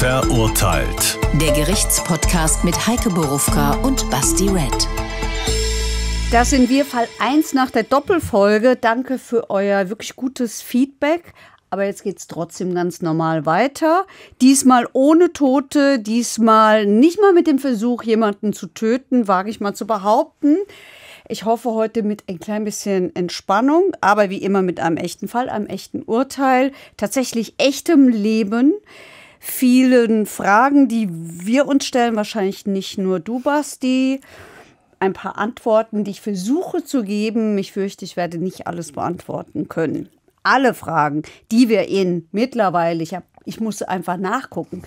Verurteilt. Der Gerichtspodcast mit Heike Borufka und Basti Red. Das sind wir Fall 1 nach der Doppelfolge. Danke für euer wirklich gutes Feedback. Aber jetzt geht es trotzdem ganz normal weiter. Diesmal ohne Tote, diesmal nicht mal mit dem Versuch, jemanden zu töten, wage ich mal zu behaupten. Ich hoffe heute mit ein klein bisschen Entspannung, aber wie immer mit einem echten Fall, einem echten Urteil, tatsächlich echtem Leben vielen Fragen, die wir uns stellen, wahrscheinlich nicht nur du, Basti. Ein paar Antworten, die ich versuche zu geben. Ich fürchte, ich werde nicht alles beantworten können. Alle Fragen, die wir in mittlerweile, ich, hab, ich muss einfach nachgucken,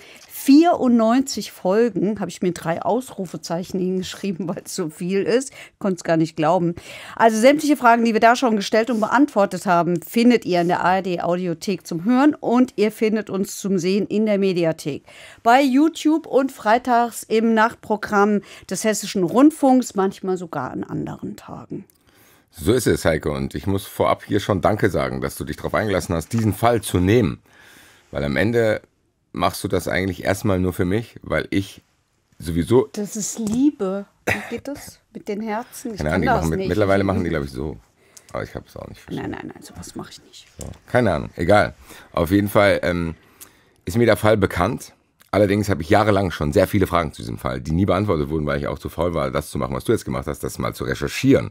94 Folgen, habe ich mir drei Ausrufezeichen hingeschrieben, weil es so viel ist. Ich Konnte es gar nicht glauben. Also sämtliche Fragen, die wir da schon gestellt und beantwortet haben, findet ihr in der ARD Audiothek zum Hören und ihr findet uns zum Sehen in der Mediathek. Bei YouTube und freitags im Nachtprogramm des Hessischen Rundfunks, manchmal sogar an anderen Tagen. So ist es, Heike. Und ich muss vorab hier schon Danke sagen, dass du dich darauf eingelassen hast, diesen Fall zu nehmen. Weil am Ende machst du das eigentlich erstmal nur für mich, weil ich sowieso. Das ist Liebe. Wie geht das? Mit den Herzen? Ich keine Ahnung, machen mit, mittlerweile machen die, glaube ich, so. Aber ich habe es auch nicht verstanden. Nein, nein, nein, sowas mache ich nicht. So. Keine Ahnung, egal. Auf jeden Fall ähm, ist mir der Fall bekannt. Allerdings habe ich jahrelang schon sehr viele Fragen zu diesem Fall, die nie beantwortet wurden, weil ich auch zu faul war, das zu machen, was du jetzt gemacht hast, das mal zu recherchieren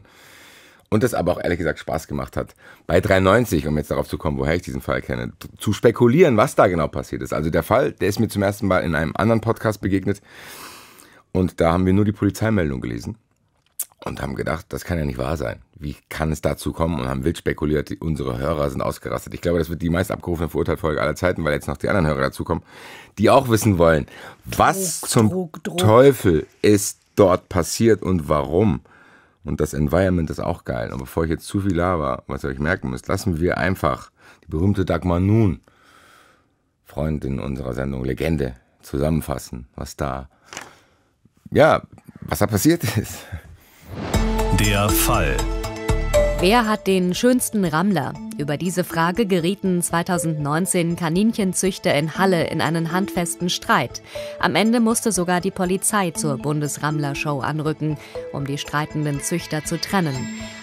und das aber auch ehrlich gesagt Spaß gemacht hat. Bei 93, um jetzt darauf zu kommen, woher ich diesen Fall kenne, zu spekulieren, was da genau passiert ist. Also der Fall, der ist mir zum ersten Mal in einem anderen Podcast begegnet und da haben wir nur die Polizeimeldung gelesen und haben gedacht, das kann ja nicht wahr sein. Wie kann es dazu kommen? Und haben wild spekuliert, unsere Hörer sind ausgerastet. Ich glaube, das wird die meist abgerufene Verurteilfolge aller Zeiten, weil jetzt noch die anderen Hörer dazukommen, die auch wissen wollen, was Druck, zum Druck, Druck. Teufel ist dort passiert und warum. Und das Environment ist auch geil. Und bevor ich jetzt zu viel laber, was ihr euch merken müsst, lassen wir einfach die berühmte Dagmar Nun, Freundin unserer Sendung Legende, zusammenfassen, was da, ja, was da passiert ist. Der Fall. Wer hat den schönsten Rammler? Über diese Frage gerieten 2019 Kaninchenzüchter in Halle in einen handfesten Streit. Am Ende musste sogar die Polizei zur Bundesrammler-Show anrücken, um die streitenden Züchter zu trennen.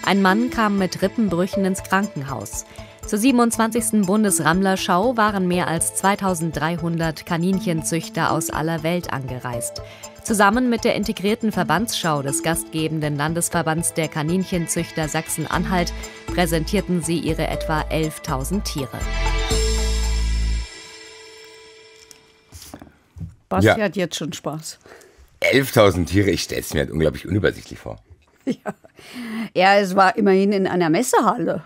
Ein Mann kam mit Rippenbrüchen ins Krankenhaus. Zur 27. Bundesrammler-Schau waren mehr als 2300 Kaninchenzüchter aus aller Welt angereist. Zusammen mit der integrierten Verbandsschau des gastgebenden Landesverbands der Kaninchenzüchter Sachsen-Anhalt präsentierten sie ihre etwa 11.000 Tiere. Basti ja. hat jetzt schon Spaß. 11.000 Tiere, ich stelle es mir halt unglaublich unübersichtlich vor. Ja. ja, es war immerhin in einer Messehalle.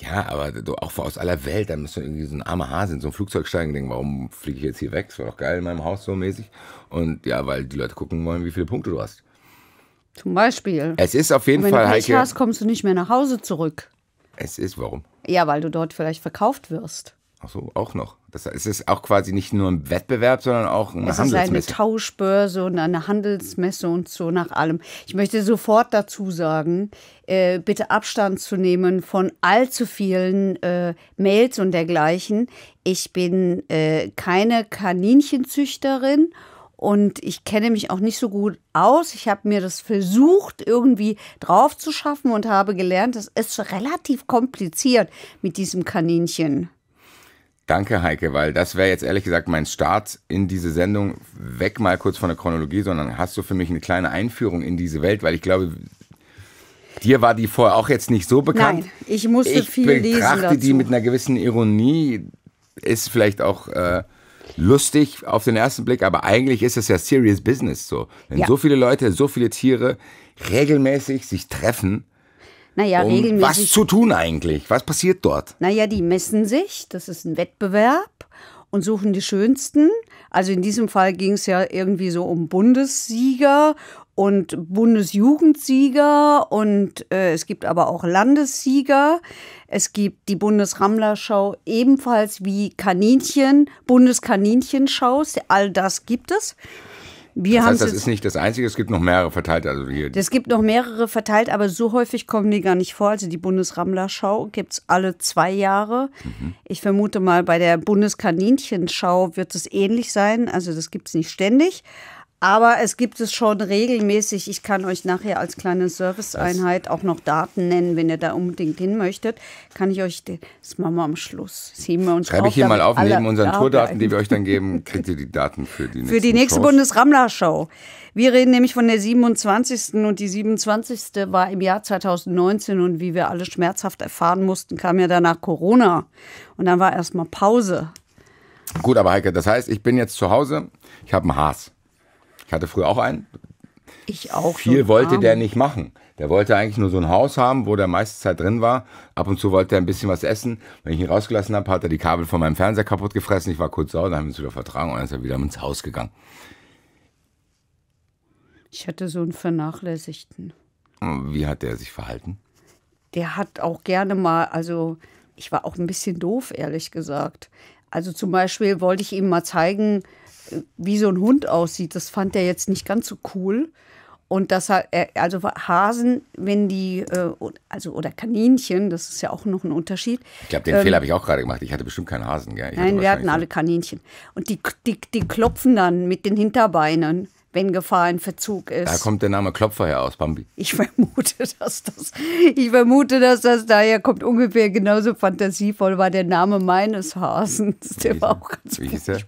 Ja, aber du, auch aus aller Welt, da bist du irgendwie so ein armer Hase in so ein Flugzeug steigen und denken, warum fliege ich jetzt hier weg? Das war doch geil in meinem Haus so mäßig. Und ja, weil die Leute gucken wollen, wie viele Punkte du hast. Zum Beispiel. Es ist auf jeden wenn Fall, Wenn du Pech Heike, hast, kommst du nicht mehr nach Hause zurück. Es ist, warum? Ja, weil du dort vielleicht verkauft wirst. Ach so, auch noch. Das ist es auch quasi nicht nur ein Wettbewerb, sondern auch ein es Handelsmesse. Es ist halt eine Tauschbörse und eine Handelsmesse und so nach allem. Ich möchte sofort dazu sagen, äh, bitte Abstand zu nehmen von allzu vielen äh, Mails und dergleichen. Ich bin äh, keine Kaninchenzüchterin und ich kenne mich auch nicht so gut aus. Ich habe mir das versucht, irgendwie drauf zu schaffen und habe gelernt, das ist relativ kompliziert mit diesem Kaninchen. Danke, Heike, weil das wäre jetzt ehrlich gesagt mein Start in diese Sendung. Weg mal kurz von der Chronologie, sondern hast du für mich eine kleine Einführung in diese Welt, weil ich glaube, Dir war die vorher auch jetzt nicht so bekannt. Nein, ich musste ich viel lesen. Ich betrachte die mit einer gewissen Ironie. Ist vielleicht auch äh, lustig auf den ersten Blick, aber eigentlich ist es ja serious business so. Wenn ja. so viele Leute, so viele Tiere regelmäßig sich treffen naja, um regelmäßig. Was zu tun eigentlich? Was passiert dort? Naja, die messen sich, das ist ein Wettbewerb und suchen die schönsten. Also in diesem Fall ging es ja irgendwie so um Bundessieger und Bundesjugendsieger und äh, es gibt aber auch Landessieger. Es gibt die Bundesrammlerschau ebenfalls wie Kaninchen, Bundeskaninchenschaus. All das gibt es. Wir das heißt, das ist nicht das Einzige, es gibt noch mehrere verteilt. Also hier. Es gibt noch mehrere verteilt, aber so häufig kommen die gar nicht vor. Also die Bundesrammler-Schau gibt es alle zwei Jahre. Mhm. Ich vermute mal, bei der Bundeskaninchenschau wird es ähnlich sein. Also das gibt es nicht ständig. Aber es gibt es schon regelmäßig. Ich kann euch nachher als kleine Serviceeinheit auch noch Daten nennen, wenn ihr da unbedingt hin möchtet. Kann ich euch, das machen wir am Schluss. Ziehen wir uns Schreibe ich hier mal auf, neben unseren Tourdaten, die wir euch dann geben, kriegt ihr die Daten für die nächste Für die nächste Bundesrammler-Show. Wir reden nämlich von der 27. und die 27. war im Jahr 2019 und wie wir alle schmerzhaft erfahren mussten, kam ja danach Corona. Und dann war erstmal Pause. Gut, aber Heike, das heißt, ich bin jetzt zu Hause, ich habe einen Haas. Ich hatte früher auch einen. Ich auch. Viel so wollte der nicht machen. Der wollte eigentlich nur so ein Haus haben, wo der meiste Zeit drin war. Ab und zu wollte er ein bisschen was essen. Wenn ich ihn rausgelassen habe, hat er die Kabel von meinem Fernseher kaputt gefressen. Ich war kurz sauer, dann haben wir uns wieder vertragen und dann ist er wieder ins Haus gegangen. Ich hatte so einen Vernachlässigten. Wie hat der sich verhalten? Der hat auch gerne mal, also ich war auch ein bisschen doof, ehrlich gesagt. Also zum Beispiel wollte ich ihm mal zeigen, wie so ein Hund aussieht. Das fand er jetzt nicht ganz so cool. Und dass er, also Hasen, wenn die, äh, also oder Kaninchen, das ist ja auch noch ein Unterschied. Ich glaube, den ähm, Fehler habe ich auch gerade gemacht. Ich hatte bestimmt keinen Hasen. Gell? Ich nein, wir hatten alle Kaninchen. Und die, die, die klopfen dann mit den Hinterbeinen wenn Gefahr in Verzug ist. Da kommt der Name Klopfer her aus, Bambi. Ich vermute, dass das, ich vermute, dass das daher kommt. Ungefähr genauso fantasievoll war der Name meines Hasens. Der war auch ganz Wie hieß der?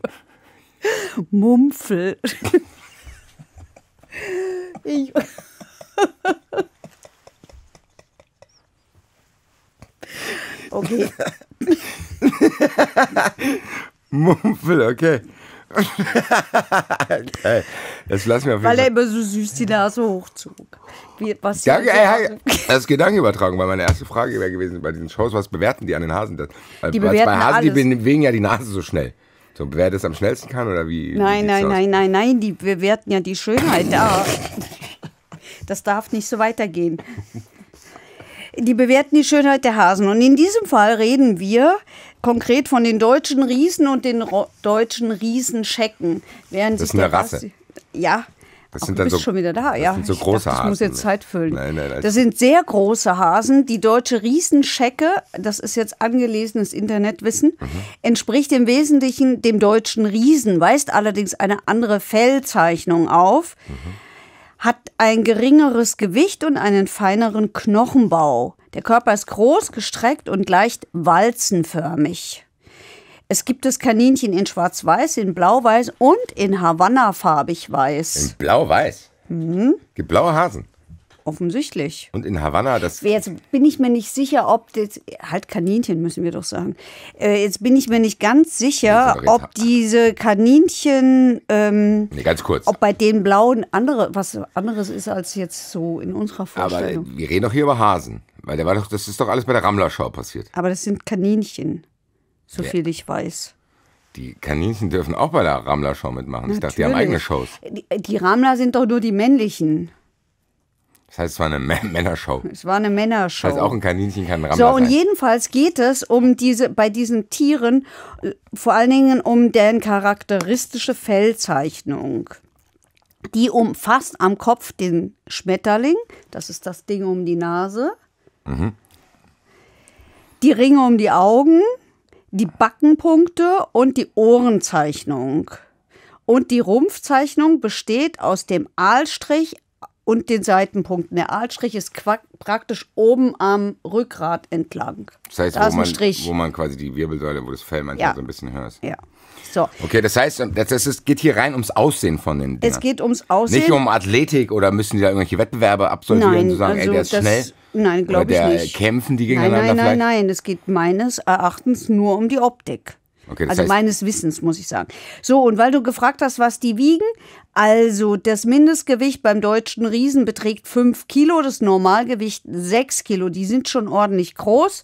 Mumpfel. Ich. Okay. Mumpfel, okay. okay. Das lassen wir auf jeden Weil er immer so süß die Nase hochzog. Wie, was Danke, ey, ey, das Gedanke übertragen, weil meine erste Frage wäre gewesen bei diesen Shows, was bewerten die an den Hasen? Das? Also die bewerten bei Hasen, alles. die bewegen ja die Nase so schnell. So, wer das am schnellsten kann oder wie? Nein, wie nein, nein, nein, nein, die bewerten ja die Schönheit. ah, das darf nicht so weitergehen. Die bewerten die Schönheit der Hasen. Und in diesem Fall reden wir konkret von den deutschen Riesen und den Ro deutschen Riesenschecken. Während das ist eine Rasse. Rasse. Ja, das Ach, sind du bist so, schon wieder da, ja. sind so große dachte, Hasen. Ich muss jetzt Zeit füllen. Nein, nein, nein. Das sind sehr große Hasen. Die deutsche Riesenschecke, das ist jetzt angelesenes Internetwissen, mhm. entspricht im Wesentlichen dem deutschen Riesen, weist allerdings eine andere Fellzeichnung auf, mhm. hat ein geringeres Gewicht und einen feineren Knochenbau. Der Körper ist groß, gestreckt und leicht walzenförmig. Es gibt das Kaninchen in schwarz-weiß, in blau-weiß und in Havanna-farbig-weiß. In blau-weiß? Mhm. Gibt blaue Hasen. Offensichtlich. Und in Havanna das. Jetzt bin ich mir nicht sicher, ob das. Halt Kaninchen, müssen wir doch sagen. Äh, jetzt bin ich mir nicht ganz sicher, ob diese Kaninchen. Ähm, nee, ganz kurz. Ob bei den blauen andere, was anderes ist als jetzt so in unserer Vorstellung. Aber wir reden doch hier über Hasen. Weil der war doch, das ist doch alles bei der Rammler-Show passiert. Aber das sind Kaninchen so ja. viel ich weiß. Die Kaninchen dürfen auch bei der Ramler-Show mitmachen. Natürlich. Ich dachte, die haben eigene Shows. Die, die Ramler sind doch nur die männlichen. Das heißt, es war eine M Männershow. Es war eine Männershow. Das heißt, auch ein Kaninchen kann Ramler So, und sein. jedenfalls geht es um diese, bei diesen Tieren äh, vor allen Dingen um deren charakteristische Fellzeichnung. Die umfasst am Kopf den Schmetterling, das ist das Ding um die Nase, mhm. die Ringe um die Augen, die Backenpunkte und die Ohrenzeichnung. Und die Rumpfzeichnung besteht aus dem Aalstrich und den Seitenpunkten. Der Aalstrich ist praktisch oben am Rückgrat entlang. Das heißt, da wo, man, wo man quasi die Wirbelsäule, wo das Fell manchmal ja. so ein bisschen hörst. Ja. So. Okay, das heißt, das ist, geht hier rein ums Aussehen von den Dingern. Es geht ums Aussehen. Nicht um Athletik oder müssen die da irgendwelche Wettbewerbe absolvieren nein, zu sagen, also ey, der ist das, schnell. Nein, glaube ich nicht. Kämpfen die gegeneinander Nein, nein, vielleicht? nein, nein, es geht meines Erachtens nur um die Optik. Okay, also meines Wissens, muss ich sagen. So, und weil du gefragt hast, was die wiegen, also das Mindestgewicht beim deutschen Riesen beträgt 5 Kilo, das Normalgewicht 6 Kilo. Die sind schon ordentlich groß.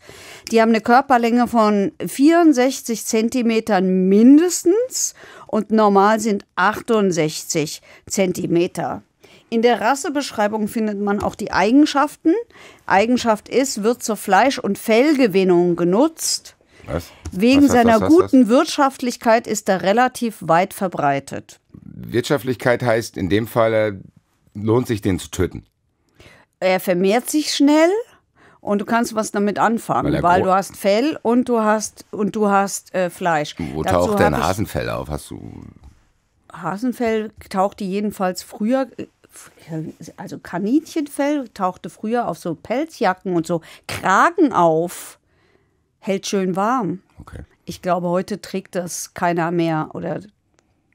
Die haben eine Körperlänge von 64 Zentimetern mindestens und normal sind 68 Zentimeter. In der Rassebeschreibung findet man auch die Eigenschaften. Eigenschaft ist, wird zur Fleisch- und Fellgewinnung genutzt. Was? Wegen was, was, seiner guten Wirtschaftlichkeit ist er relativ weit verbreitet. Wirtschaftlichkeit heißt in dem Fall, lohnt sich den zu töten. Er vermehrt sich schnell und du kannst was damit anfangen, weil, weil du hast Fell und du hast und du hast äh, Fleisch. Wo Dazu taucht denn Hasenfell auf? Hast du Hasenfell tauchte jedenfalls früher also Kaninchenfell tauchte früher auf so Pelzjacken und so Kragen auf hält schön warm. Okay. Ich glaube, heute trägt das keiner mehr oder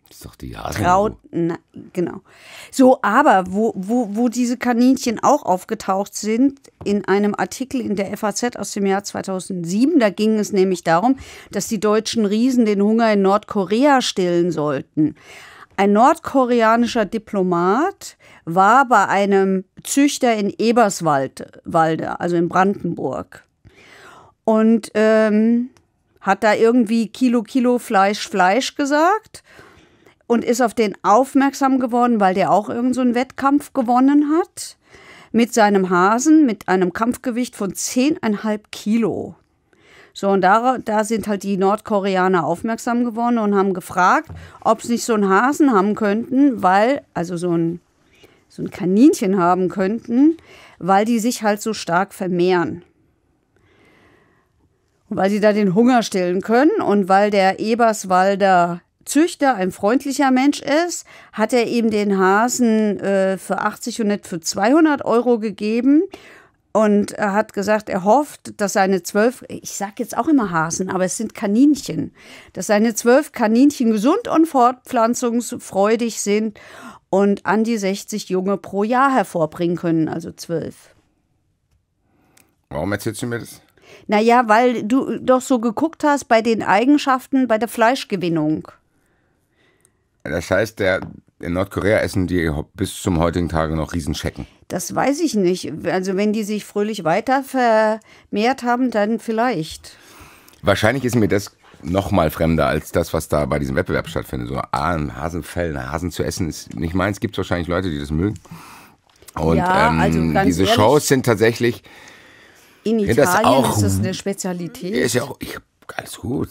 das ist doch die Jahre. Traut, na, genau. So, aber wo, wo, wo diese Kaninchen auch aufgetaucht sind, in einem Artikel in der FAZ aus dem Jahr 2007, da ging es nämlich darum, dass die deutschen Riesen den Hunger in Nordkorea stillen sollten. Ein nordkoreanischer Diplomat war bei einem Züchter in Eberswalde, also in Brandenburg und ähm, hat da irgendwie Kilo, Kilo Fleisch, Fleisch gesagt und ist auf den aufmerksam geworden, weil der auch irgendeinen so einen Wettkampf gewonnen hat mit seinem Hasen mit einem Kampfgewicht von 10,5 Kilo. So, und da, da sind halt die Nordkoreaner aufmerksam geworden und haben gefragt, ob sie nicht so einen Hasen haben könnten, weil, also so ein, so ein Kaninchen haben könnten, weil die sich halt so stark vermehren weil sie da den Hunger stillen können und weil der Eberswalder Züchter ein freundlicher Mensch ist, hat er ihm den Hasen äh, für 80 und nicht für 200 Euro gegeben und er hat gesagt, er hofft, dass seine zwölf, ich sage jetzt auch immer Hasen, aber es sind Kaninchen, dass seine zwölf Kaninchen gesund und fortpflanzungsfreudig sind und an die 60 Junge pro Jahr hervorbringen können, also zwölf. Warum erzählst du mir das? Naja, weil du doch so geguckt hast bei den Eigenschaften bei der Fleischgewinnung. Das heißt, der, in Nordkorea essen die bis zum heutigen Tage noch Riesenschecken. Das weiß ich nicht. Also wenn die sich fröhlich weiter vermehrt haben, dann vielleicht. Wahrscheinlich ist mir das noch mal fremder als das, was da bei diesem Wettbewerb stattfindet. So ein Hasenfell, einen Hasen zu essen, ist nicht meins. Gibt es wahrscheinlich Leute, die das mögen. Und ja, also ähm, diese ehrlich. Shows sind tatsächlich in Italien das auch, ist das eine Spezialität. Ist ja auch, ich, alles gut.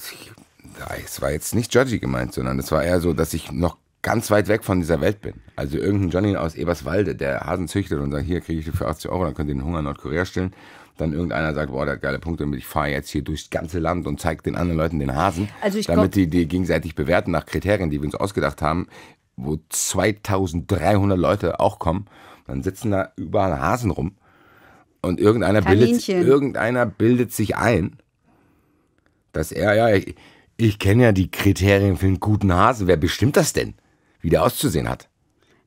es war jetzt nicht judgy gemeint, sondern es war eher so, dass ich noch ganz weit weg von dieser Welt bin. Also irgendein Johnny aus Eberswalde, der Hasen züchtet und sagt, hier kriege ich für 80 Euro, dann könnt ihr den Hunger in Nordkorea stellen. Dann irgendeiner sagt, boah, der hat geile Punkte ich fahre jetzt hier durchs ganze Land und zeige den anderen Leuten den Hasen, also damit die die gegenseitig bewerten nach Kriterien, die wir uns ausgedacht haben, wo 2300 Leute auch kommen. Dann sitzen da überall Hasen rum und irgendeiner bildet, irgendeiner bildet sich ein, dass er, ja, ich, ich kenne ja die Kriterien für einen guten Hasen. Wer bestimmt das denn, wie der auszusehen hat?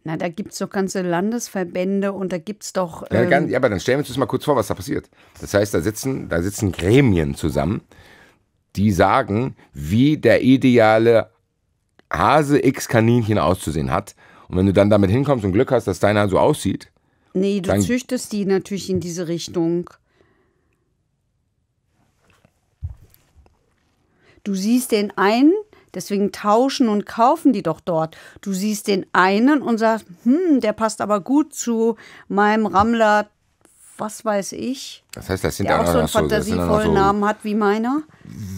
Na, da gibt es doch ganze Landesverbände und da gibt es doch. Ähm ja, ganz, ja, aber dann stellen wir uns das mal kurz vor, was da passiert. Das heißt, da sitzen, da sitzen Gremien zusammen, die sagen, wie der ideale Hase X Kaninchen auszusehen hat. Und wenn du dann damit hinkommst und Glück hast, dass deiner so aussieht, Nee, du dann, züchtest die natürlich in diese Richtung. Du siehst den einen, deswegen tauschen und kaufen die doch dort. Du siehst den einen und sagst, hm, der passt aber gut zu meinem Rammler, was weiß ich. Das heißt, das sind der auch so einen fantasievollen so, Namen hat wie meiner.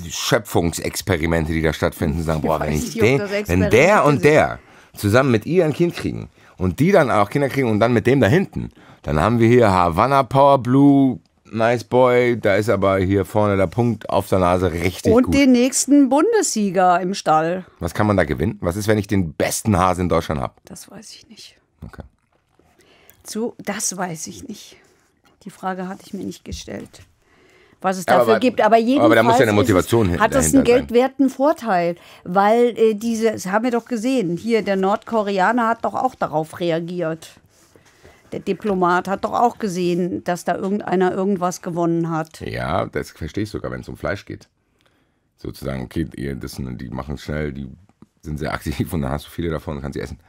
Schöpfungsexperimente, die da stattfinden, sagen, boah, wenn, ich, ich den, wenn der und der zusammen mit ihr ein Kind kriegen, und die dann auch Kinder kriegen und dann mit dem da hinten. Dann haben wir hier Havana Power Blue, Nice Boy, da ist aber hier vorne der Punkt auf der Nase richtig Und gut. den nächsten Bundessieger im Stall. Was kann man da gewinnen? Was ist, wenn ich den besten Hase in Deutschland habe? Das weiß ich nicht. Okay. Zu, das weiß ich nicht. Die Frage hatte ich mir nicht gestellt was es dafür aber, gibt. Aber jedenfalls aber da muss ja eine Motivation es, hat das einen geldwerten Vorteil, weil äh, diese, das haben wir doch gesehen, hier der Nordkoreaner hat doch auch darauf reagiert. Der Diplomat hat doch auch gesehen, dass da irgendeiner irgendwas gewonnen hat. Ja, das verstehe ich sogar, wenn es um Fleisch geht. Sozusagen, okay, das, die machen schnell, die sind sehr aktiv und dann hast du viele davon und kannst sie essen.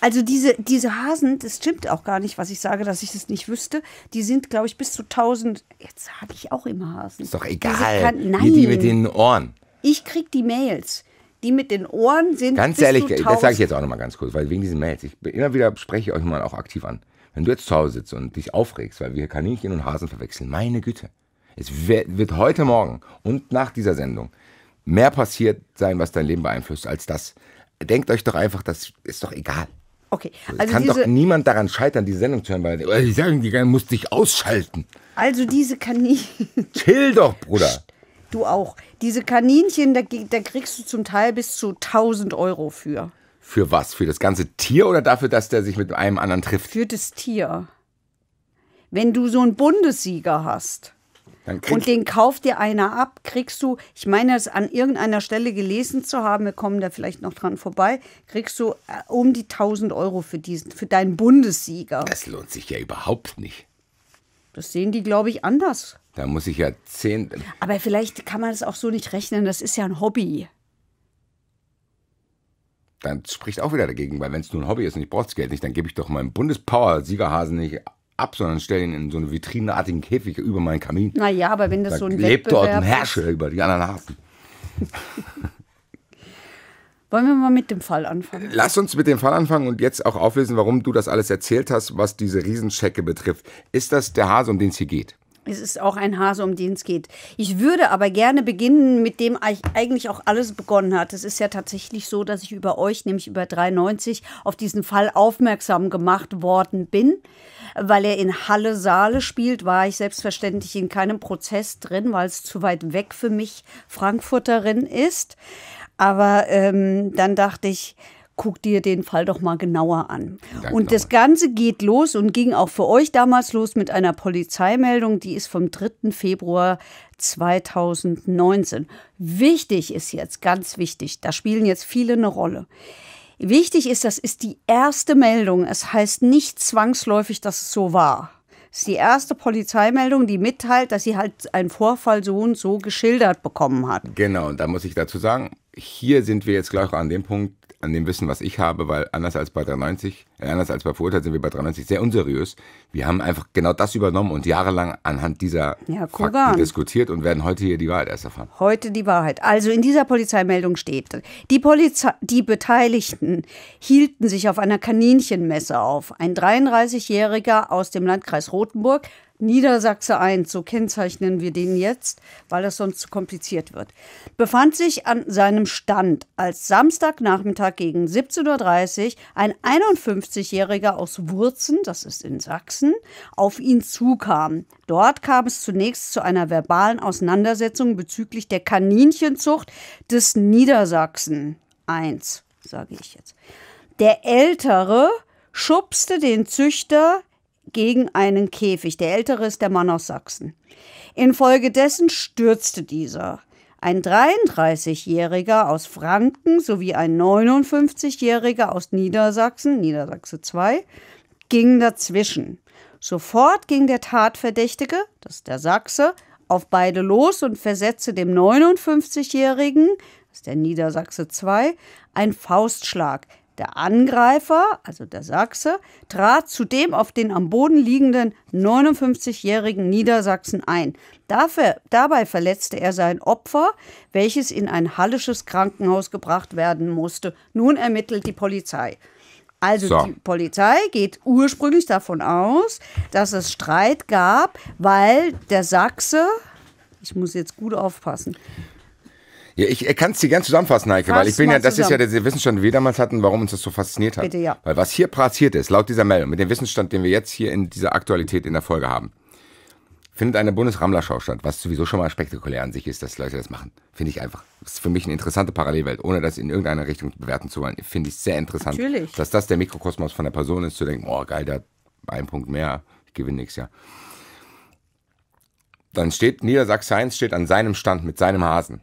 Also diese, diese Hasen, das stimmt auch gar nicht, was ich sage, dass ich das nicht wüsste. Die sind, glaube ich, bis zu 1000. Jetzt habe ich auch immer Hasen. Ist doch egal. Kann, nein. Die, mit den Ohren. Ich krieg die Mails. Die mit den Ohren sind. Ganz ehrlich, das sage ich jetzt auch nochmal ganz kurz, weil wegen diesen Mails, ich immer wieder spreche ich euch mal auch aktiv an. Wenn du jetzt zu Hause sitzt und dich aufregst, weil wir Kaninchen und Hasen verwechseln, meine Güte. Es wird heute Morgen und nach dieser Sendung mehr passiert sein, was dein Leben beeinflusst, als das. Denkt euch doch einfach, das ist doch egal. Okay. Also kann doch niemand daran scheitern, die Sendung zu hören, weil die sagen, die muss dich ausschalten. Also diese Kaninchen. Chill doch, Bruder. Du auch. Diese Kaninchen, da, da kriegst du zum Teil bis zu 1000 Euro für. Für was? Für das ganze Tier oder dafür, dass der sich mit einem anderen trifft? Für das Tier. Wenn du so einen Bundessieger hast, und den kauft dir einer ab, kriegst du, ich meine es an irgendeiner Stelle gelesen zu haben, wir kommen da vielleicht noch dran vorbei, kriegst du äh, um die 1000 Euro für, diesen, für deinen Bundessieger. Das lohnt sich ja überhaupt nicht. Das sehen die, glaube ich, anders. Da muss ich ja zehn. Aber vielleicht kann man das auch so nicht rechnen, das ist ja ein Hobby. Dann spricht auch wieder dagegen, weil wenn es nur ein Hobby ist und ich brauche das Geld nicht, dann gebe ich doch meinem Bundespower-Siegerhasen nicht ab, sondern stelle ihn in so einen vitrinenartigen Käfig über meinen Kamin. Naja, aber wenn das da so ein lebt dort ein Herrscher über die anderen Hafen. Wollen wir mal mit dem Fall anfangen? Lass uns mit dem Fall anfangen und jetzt auch auflesen, warum du das alles erzählt hast, was diese Riesenschecke betrifft. Ist das der Hase, um den es hier geht? Es ist auch ein Hase, um den es geht. Ich würde aber gerne beginnen mit dem eigentlich auch alles begonnen hat. Es ist ja tatsächlich so, dass ich über euch, nämlich über 93, auf diesen Fall aufmerksam gemacht worden bin. Weil er in Halle Saale spielt, war ich selbstverständlich in keinem Prozess drin, weil es zu weit weg für mich Frankfurterin ist. Aber ähm, dann dachte ich, guck dir den Fall doch mal genauer an. Danke und das Ganze geht los und ging auch für euch damals los mit einer Polizeimeldung, die ist vom 3. Februar 2019. Wichtig ist jetzt, ganz wichtig, da spielen jetzt viele eine Rolle. Wichtig ist, das ist die erste Meldung. Es heißt nicht zwangsläufig, dass es so war. Es ist die erste Polizeimeldung, die mitteilt, dass sie halt einen Vorfall so und so geschildert bekommen hat. Genau, und da muss ich dazu sagen, hier sind wir jetzt gleich an dem Punkt, an dem Wissen, was ich habe, weil anders als bei 93, äh, anders als bei Verurteilt sind wir bei 93 sehr unseriös. Wir haben einfach genau das übernommen und jahrelang anhand dieser ja, Fakten diskutiert und werden heute hier die Wahrheit erst erfahren. Heute die Wahrheit. Also in dieser Polizeimeldung steht, die, Polizei, die Beteiligten hielten sich auf einer Kaninchenmesse auf. Ein 33-Jähriger aus dem Landkreis Rothenburg Niedersachse 1, so kennzeichnen wir den jetzt, weil das sonst zu kompliziert wird, befand sich an seinem Stand, als Samstagnachmittag gegen 17.30 Uhr ein 51-Jähriger aus Wurzen, das ist in Sachsen, auf ihn zukam. Dort kam es zunächst zu einer verbalen Auseinandersetzung bezüglich der Kaninchenzucht des Niedersachsen 1, sage ich jetzt. Der Ältere schubste den Züchter gegen einen Käfig. Der ältere ist der Mann aus Sachsen. Infolgedessen stürzte dieser. Ein 33-Jähriger aus Franken sowie ein 59-Jähriger aus Niedersachsen, Niedersachse 2, gingen dazwischen. Sofort ging der Tatverdächtige, das ist der Sachse, auf beide los und versetzte dem 59-Jährigen, das ist der Niedersachse 2, einen Faustschlag. Der Angreifer, also der Sachse, trat zudem auf den am Boden liegenden 59-jährigen Niedersachsen ein. Dafür, dabei verletzte er sein Opfer, welches in ein hallisches Krankenhaus gebracht werden musste. Nun ermittelt die Polizei. Also so. die Polizei geht ursprünglich davon aus, dass es Streit gab, weil der Sachse, ich muss jetzt gut aufpassen, ja, ich kann es dir gern zusammenfassen, Heike, Fass weil ich bin ja, das zusammen. ist ja der Wissensstand, den wir damals hatten, warum uns das so fasziniert hat. Bitte, ja. Weil was hier passiert ist, laut dieser Meldung, mit dem Wissensstand, den wir jetzt hier in dieser Aktualität in der Folge haben, findet eine Bundesrammler-Schau statt, was sowieso schon mal spektakulär an sich ist, dass Leute das machen. Finde ich einfach. Das ist für mich eine interessante Parallelwelt, ohne das in irgendeiner Richtung bewerten zu wollen. Finde ich sehr interessant. Natürlich. Dass das der Mikrokosmos von der Person ist, zu denken, oh geil, da ein Punkt mehr, ich gewinne nichts, ja. Dann steht Niedersachs Science steht an seinem Stand mit seinem Hasen.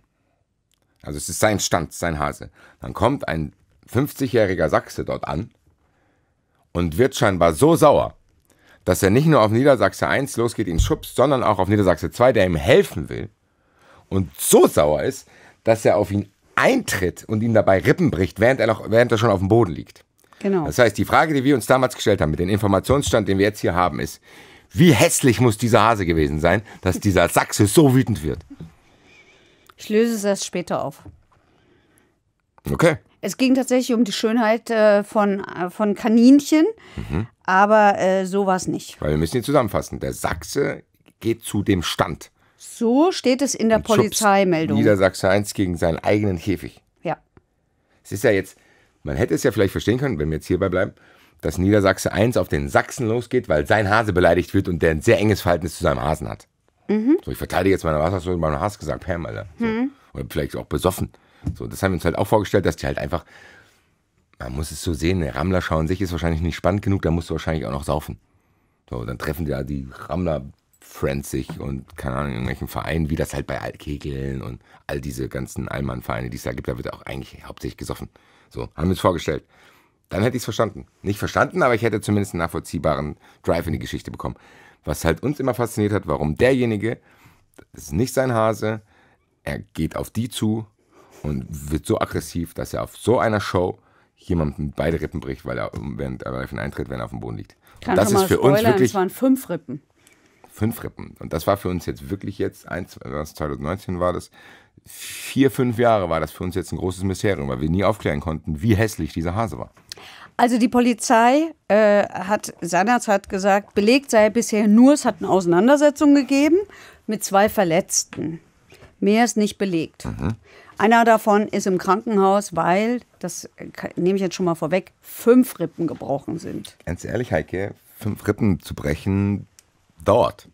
Also es ist sein Stand, sein Hase. Dann kommt ein 50-jähriger Sachse dort an und wird scheinbar so sauer, dass er nicht nur auf Niedersachse 1 losgeht, ihn schubst, sondern auch auf Niedersachse 2, der ihm helfen will und so sauer ist, dass er auf ihn eintritt und ihn dabei Rippen bricht, während er, noch, während er schon auf dem Boden liegt. Genau. Das heißt, die Frage, die wir uns damals gestellt haben, mit dem Informationsstand, den wir jetzt hier haben, ist, wie hässlich muss dieser Hase gewesen sein, dass dieser Sachse so wütend wird? Ich löse es erst später auf. Okay. Es ging tatsächlich um die Schönheit äh, von, äh, von Kaninchen, mhm. aber äh, so war es nicht. Weil wir müssen hier zusammenfassen. Der Sachse geht zu dem Stand. So steht es in der Polizeimeldung. Niedersachse 1 gegen seinen eigenen Käfig. Ja. Es ist ja jetzt, man hätte es ja vielleicht verstehen können, wenn wir jetzt hierbei bleiben, dass Niedersachse 1 auf den Sachsen losgeht, weil sein Hase beleidigt wird und der ein sehr enges Verhältnis zu seinem Hasen hat. Mhm. So, ich verteidige jetzt meine Wassersäule, meinen Hass gesagt, Pam, Alter. So. Mhm. Oder vielleicht auch besoffen. So, das haben wir uns halt auch vorgestellt, dass die halt einfach, man muss es so sehen, eine Rammlerschau an sich ist wahrscheinlich nicht spannend genug, da musst du wahrscheinlich auch noch saufen. So, dann treffen da die Rammler Friends sich und keine Ahnung, in irgendwelchen Vereinen, wie das halt bei Altkegeln und all diese ganzen Allmann-Vereine, die es da gibt, da wird auch eigentlich hauptsächlich gesoffen. So, haben wir uns vorgestellt. Dann hätte ich es verstanden. Nicht verstanden, aber ich hätte zumindest einen nachvollziehbaren Drive in die Geschichte bekommen. Was halt uns immer fasziniert hat, warum derjenige, das ist nicht sein Hase, er geht auf die zu und wird so aggressiv, dass er auf so einer Show jemanden beide Rippen bricht, weil er während er auf ihn eintritt, wenn er auf dem Boden liegt. Kann und das ist für Spoiler, uns wirklich. Es waren fünf Rippen. Fünf Rippen. Und das war für uns jetzt wirklich jetzt, 2019 war das, vier, fünf Jahre war das für uns jetzt ein großes Mysterium, weil wir nie aufklären konnten, wie hässlich dieser Hase war. Also die Polizei äh, hat seinerzeit gesagt, belegt sei bisher nur, es hat eine Auseinandersetzung gegeben mit zwei Verletzten. Mehr ist nicht belegt. Mhm. Einer davon ist im Krankenhaus, weil, das nehme ich jetzt schon mal vorweg, fünf Rippen gebrochen sind. Ganz ehrlich, Heike, fünf Rippen zu brechen dauert.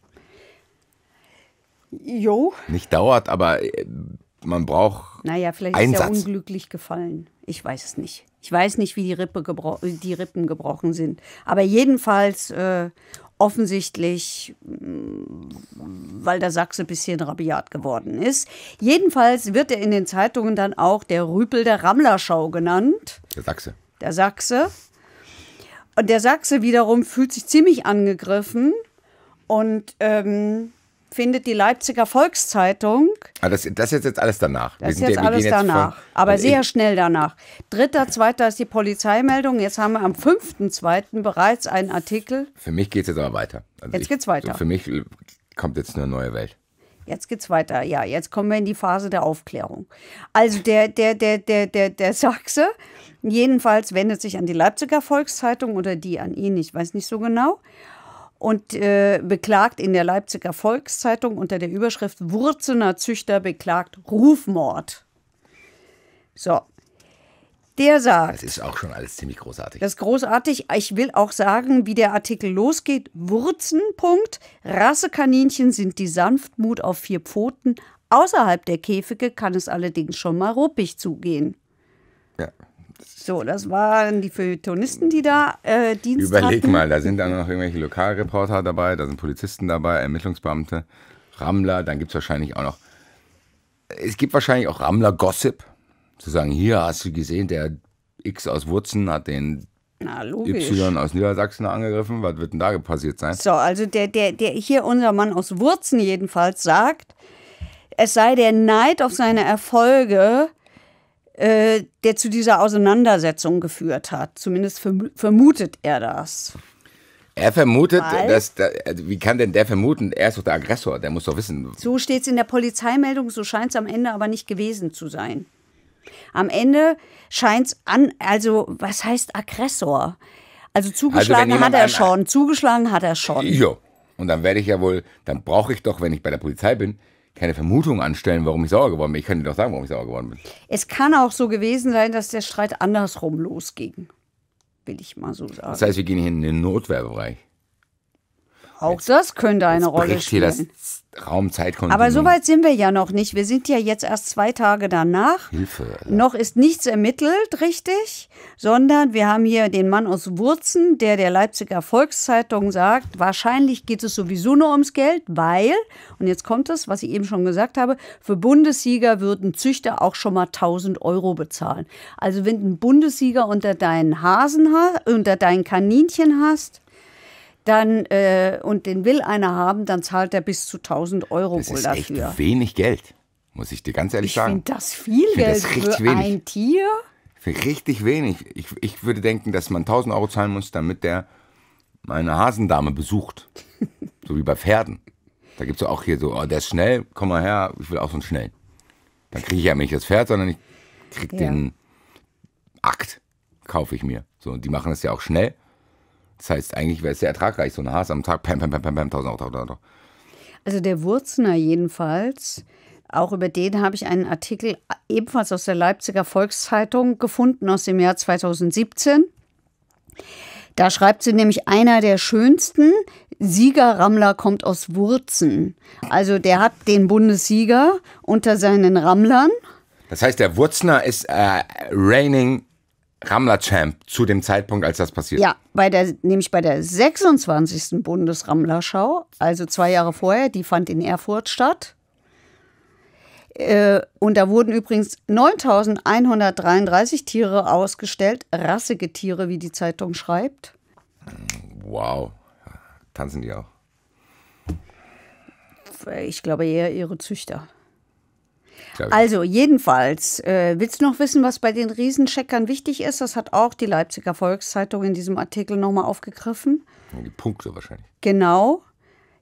Jo. Nicht dauert, aber äh, man braucht. Naja, vielleicht Einsatz. ist er unglücklich gefallen. Ich weiß es nicht. Ich weiß nicht, wie die, Rippe die Rippen gebrochen sind. Aber jedenfalls äh, offensichtlich, mm, weil der Sachse ein bisschen rabiat geworden ist. Jedenfalls wird er in den Zeitungen dann auch der Rüpel der Rammlerschau genannt. Der Sachse. Der Sachse. Und der Sachse wiederum fühlt sich ziemlich angegriffen und ähm, findet die Leipziger Volkszeitung. Ah, das, das ist jetzt alles danach. Das ist jetzt ja, alles danach, jetzt aber also sehr schnell danach. Dritter, zweiter ist die Polizeimeldung. Jetzt haben wir am 5.2. bereits einen Artikel. Für mich geht es jetzt aber weiter. Also jetzt geht es weiter. Für mich kommt jetzt eine neue Welt. Jetzt geht's weiter. Ja, jetzt kommen wir in die Phase der Aufklärung. Also der, der, der, der, der, der Sachse jedenfalls wendet sich an die Leipziger Volkszeitung oder die an ihn, ich weiß nicht so genau und äh, beklagt in der Leipziger Volkszeitung unter der Überschrift Wurzener Züchter beklagt Rufmord. So. Der sagt. Das ist auch schon alles ziemlich großartig. Das ist großartig. Ich will auch sagen, wie der Artikel losgeht. Wurzenpunkt. Rassekaninchen sind die Sanftmut auf vier Pfoten. Außerhalb der Käfige kann es allerdings schon mal ruppig zugehen. Ja. So, das waren die Feuilletonisten, die da äh, Dienst Überleg hatten. mal, da sind dann noch irgendwelche Lokalreporter dabei, da sind Polizisten dabei, Ermittlungsbeamte, Rammler, dann gibt es wahrscheinlich auch noch, es gibt wahrscheinlich auch Rammler-Gossip, zu sagen, hier hast du gesehen, der X aus Wurzen hat den na, logisch. Y aus Niedersachsen angegriffen. Was wird denn da passiert sein? So, also der, der, der hier unser Mann aus Wurzen jedenfalls sagt, es sei der Neid auf seine Erfolge, äh, der zu dieser Auseinandersetzung geführt hat. Zumindest vermutet er das. Er vermutet, Weil, dass, also wie kann denn der vermuten? Er ist doch der Aggressor, der muss doch wissen. So steht es in der Polizeimeldung, so scheint es am Ende aber nicht gewesen zu sein. Am Ende scheint es an, also was heißt Aggressor? Also, also zugeschlagen also hat er schon, zugeschlagen hat er schon. Jo, und dann werde ich ja wohl, dann brauche ich doch, wenn ich bei der Polizei bin, keine Vermutung anstellen, warum ich sauer geworden bin. Ich kann dir doch sagen, warum ich sauer geworden bin. Es kann auch so gewesen sein, dass der Streit andersrum losging. Will ich mal so sagen. Das heißt, wir gehen hier in den Notwehrbereich. Auch das könnte eine Rolle spielen. Aber so weit sind wir ja noch nicht. Wir sind ja jetzt erst zwei Tage danach. Hilfe. Alter. Noch ist nichts ermittelt, richtig, sondern wir haben hier den Mann aus Wurzen, der der Leipziger Volkszeitung sagt, wahrscheinlich geht es sowieso nur ums Geld, weil, und jetzt kommt es, was ich eben schon gesagt habe, für Bundessieger würden Züchter auch schon mal 1000 Euro bezahlen. Also wenn du einen Bundessieger unter deinen Hasen, unter deinen Kaninchen hast, dann äh, und den will einer haben, dann zahlt er bis zu 1000 Euro das wohl dafür. Das ist echt wenig Geld, muss ich dir ganz ehrlich ich sagen. Ich finde das viel find Geld das für wenig. ein Tier. Für richtig wenig. Ich, ich würde denken, dass man 1000 Euro zahlen muss, damit der meine Hasendame besucht. so wie bei Pferden. Da gibt es auch hier so, oh, der ist schnell, komm mal her, ich will auch so einen schnellen. Dann kriege ich ja nicht das Pferd, sondern ich kriege ja. den Akt, kaufe ich mir. So, die machen das ja auch schnell. Das heißt, eigentlich wäre es sehr ertragreich, so ein Haas am Tag, pam, pam, pam, pam, pam, 1000 tausend, 1000 Euro. Also der Wurzner jedenfalls, auch über den habe ich einen Artikel ebenfalls aus der Leipziger Volkszeitung gefunden aus dem Jahr 2017. Da schreibt sie nämlich einer der schönsten. Sieger Rammler kommt aus Wurzen. Also der hat den Bundessieger unter seinen Rammlern. Das heißt, der Wurzner ist äh, reigning Rammler-Champ zu dem Zeitpunkt, als das passiert. Ja, bei der, nämlich bei der 26. Bundesrammlerschau, also zwei Jahre vorher, die fand in Erfurt statt. Äh, und da wurden übrigens 9133 Tiere ausgestellt, rassige Tiere, wie die Zeitung schreibt. Wow, tanzen die auch? Ich glaube eher ihre Züchter. Also jedenfalls, äh, willst du noch wissen, was bei den Riesencheckern wichtig ist? Das hat auch die Leipziger Volkszeitung in diesem Artikel nochmal aufgegriffen. Die Punkte wahrscheinlich. Genau.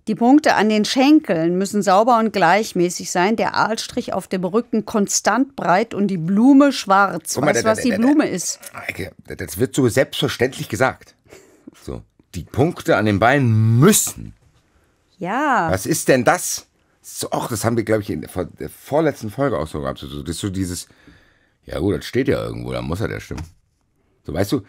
Die Punkte an den Schenkeln müssen sauber und gleichmäßig sein, der Aalstrich auf dem Rücken konstant breit und die Blume schwarz. Mal, weißt du, was die Blume ist? Ah, das wird so selbstverständlich gesagt. So, die Punkte an den Beinen müssen. Ja. Was ist denn das? so, auch das haben wir, glaube ich, in der vorletzten Folge auch so gehabt. So, das ist so dieses, ja gut, das steht ja irgendwo, dann muss er ja stimmen. So, weißt du?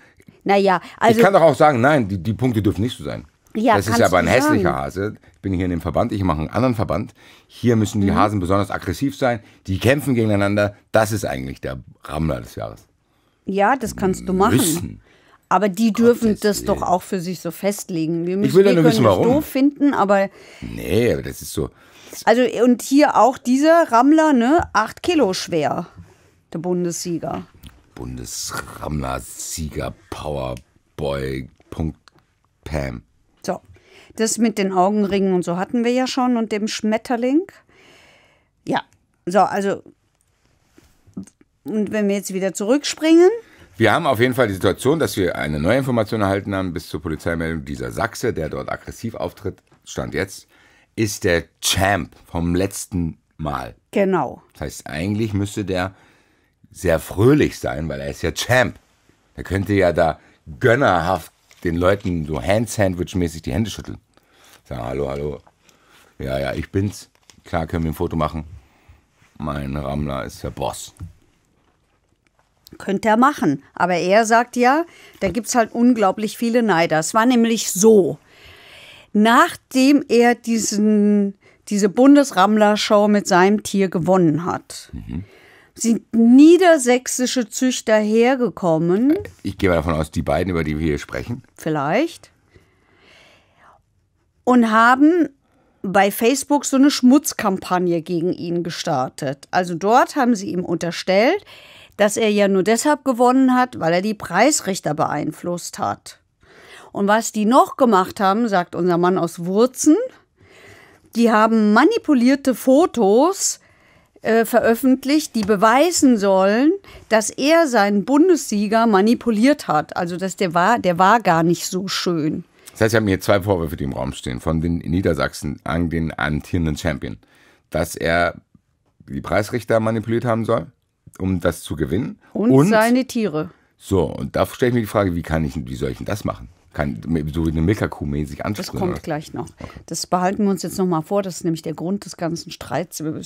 Naja, also. Ich kann doch auch sagen, nein, die, die Punkte dürfen nicht so sein. Ja, das ist ja aber ein hässlicher sagen. Hase. Ich bin hier in dem Verband, ich mache einen anderen Verband. Hier müssen die mhm. Hasen besonders aggressiv sein. Die kämpfen gegeneinander. Das ist eigentlich der Rammler des Jahres. Ja, das kannst du machen. Müssen. Aber die dürfen Gottes das Willen. doch auch für sich so festlegen. Wir müssen, ich will ja nur wissen, warum. doof finden, aber. Nee, aber das ist so. Also, und hier auch dieser Rammler, ne? Acht Kilo schwer. Der Bundessieger. Bundesrammler, Sieger, Powerboy, Punkt, Pam. So. Das mit den Augenringen und so hatten wir ja schon und dem Schmetterling. Ja. So, also. Und wenn wir jetzt wieder zurückspringen. Wir haben auf jeden Fall die Situation, dass wir eine neue Information erhalten haben bis zur Polizeimeldung. Dieser Sachse, der dort aggressiv auftritt, stand jetzt, ist der Champ vom letzten Mal. Genau. Das heißt, eigentlich müsste der sehr fröhlich sein, weil er ist ja Champ. Er könnte ja da gönnerhaft den Leuten so Hand-Sandwich-mäßig die Hände schütteln. Sagen, hallo, hallo. Ja, ja, ich bin's. Klar können wir ein Foto machen. Mein Rammler ist der Boss. Könnte er machen. Aber er sagt ja, da gibt es halt unglaublich viele Neider. Es war nämlich so, nachdem er diesen, diese Bundesrammler-Show mit seinem Tier gewonnen hat, mhm. sind niedersächsische Züchter hergekommen. Ich gehe mal davon aus, die beiden, über die wir hier sprechen. Vielleicht. Und haben bei Facebook so eine Schmutzkampagne gegen ihn gestartet. Also dort haben sie ihm unterstellt, dass er ja nur deshalb gewonnen hat, weil er die Preisrichter beeinflusst hat. Und was die noch gemacht haben, sagt unser Mann aus Wurzen, die haben manipulierte Fotos äh, veröffentlicht, die beweisen sollen, dass er seinen Bundessieger manipuliert hat. Also dass der war, der war gar nicht so schön. Das heißt, ich habe mir zwei Vorwürfe, die im Raum stehen, von den Niedersachsen an den amtierenden Champion, dass er die Preisrichter manipuliert haben soll um das zu gewinnen. Und, und seine Tiere. So, und da stelle ich mir die Frage, wie kann ich, wie soll ich denn das machen? Kann, so wie eine Milchkuh kuh mäßig ansprechen. Das kommt gleich noch. Okay. Das behalten wir uns jetzt nochmal vor. Das ist nämlich der Grund des ganzen Streits. Wir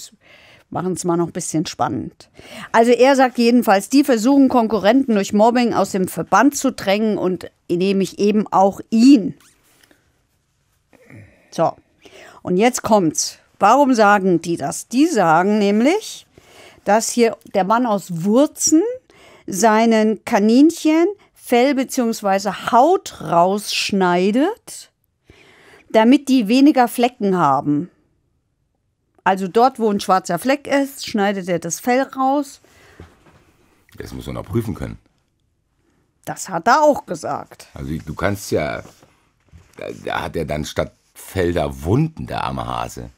machen es mal noch ein bisschen spannend. Also er sagt jedenfalls, die versuchen Konkurrenten durch Mobbing aus dem Verband zu drängen und nehme ich eben auch ihn. So, und jetzt kommt's. Warum sagen die das? Die sagen nämlich, dass hier der Mann aus Wurzen seinen Kaninchen Fell bzw. Haut rausschneidet, damit die weniger Flecken haben. Also dort, wo ein schwarzer Fleck ist, schneidet er das Fell raus. Das muss man auch prüfen können. Das hat er auch gesagt. Also du kannst ja, da hat er dann statt Felder Wunden, der arme Hase.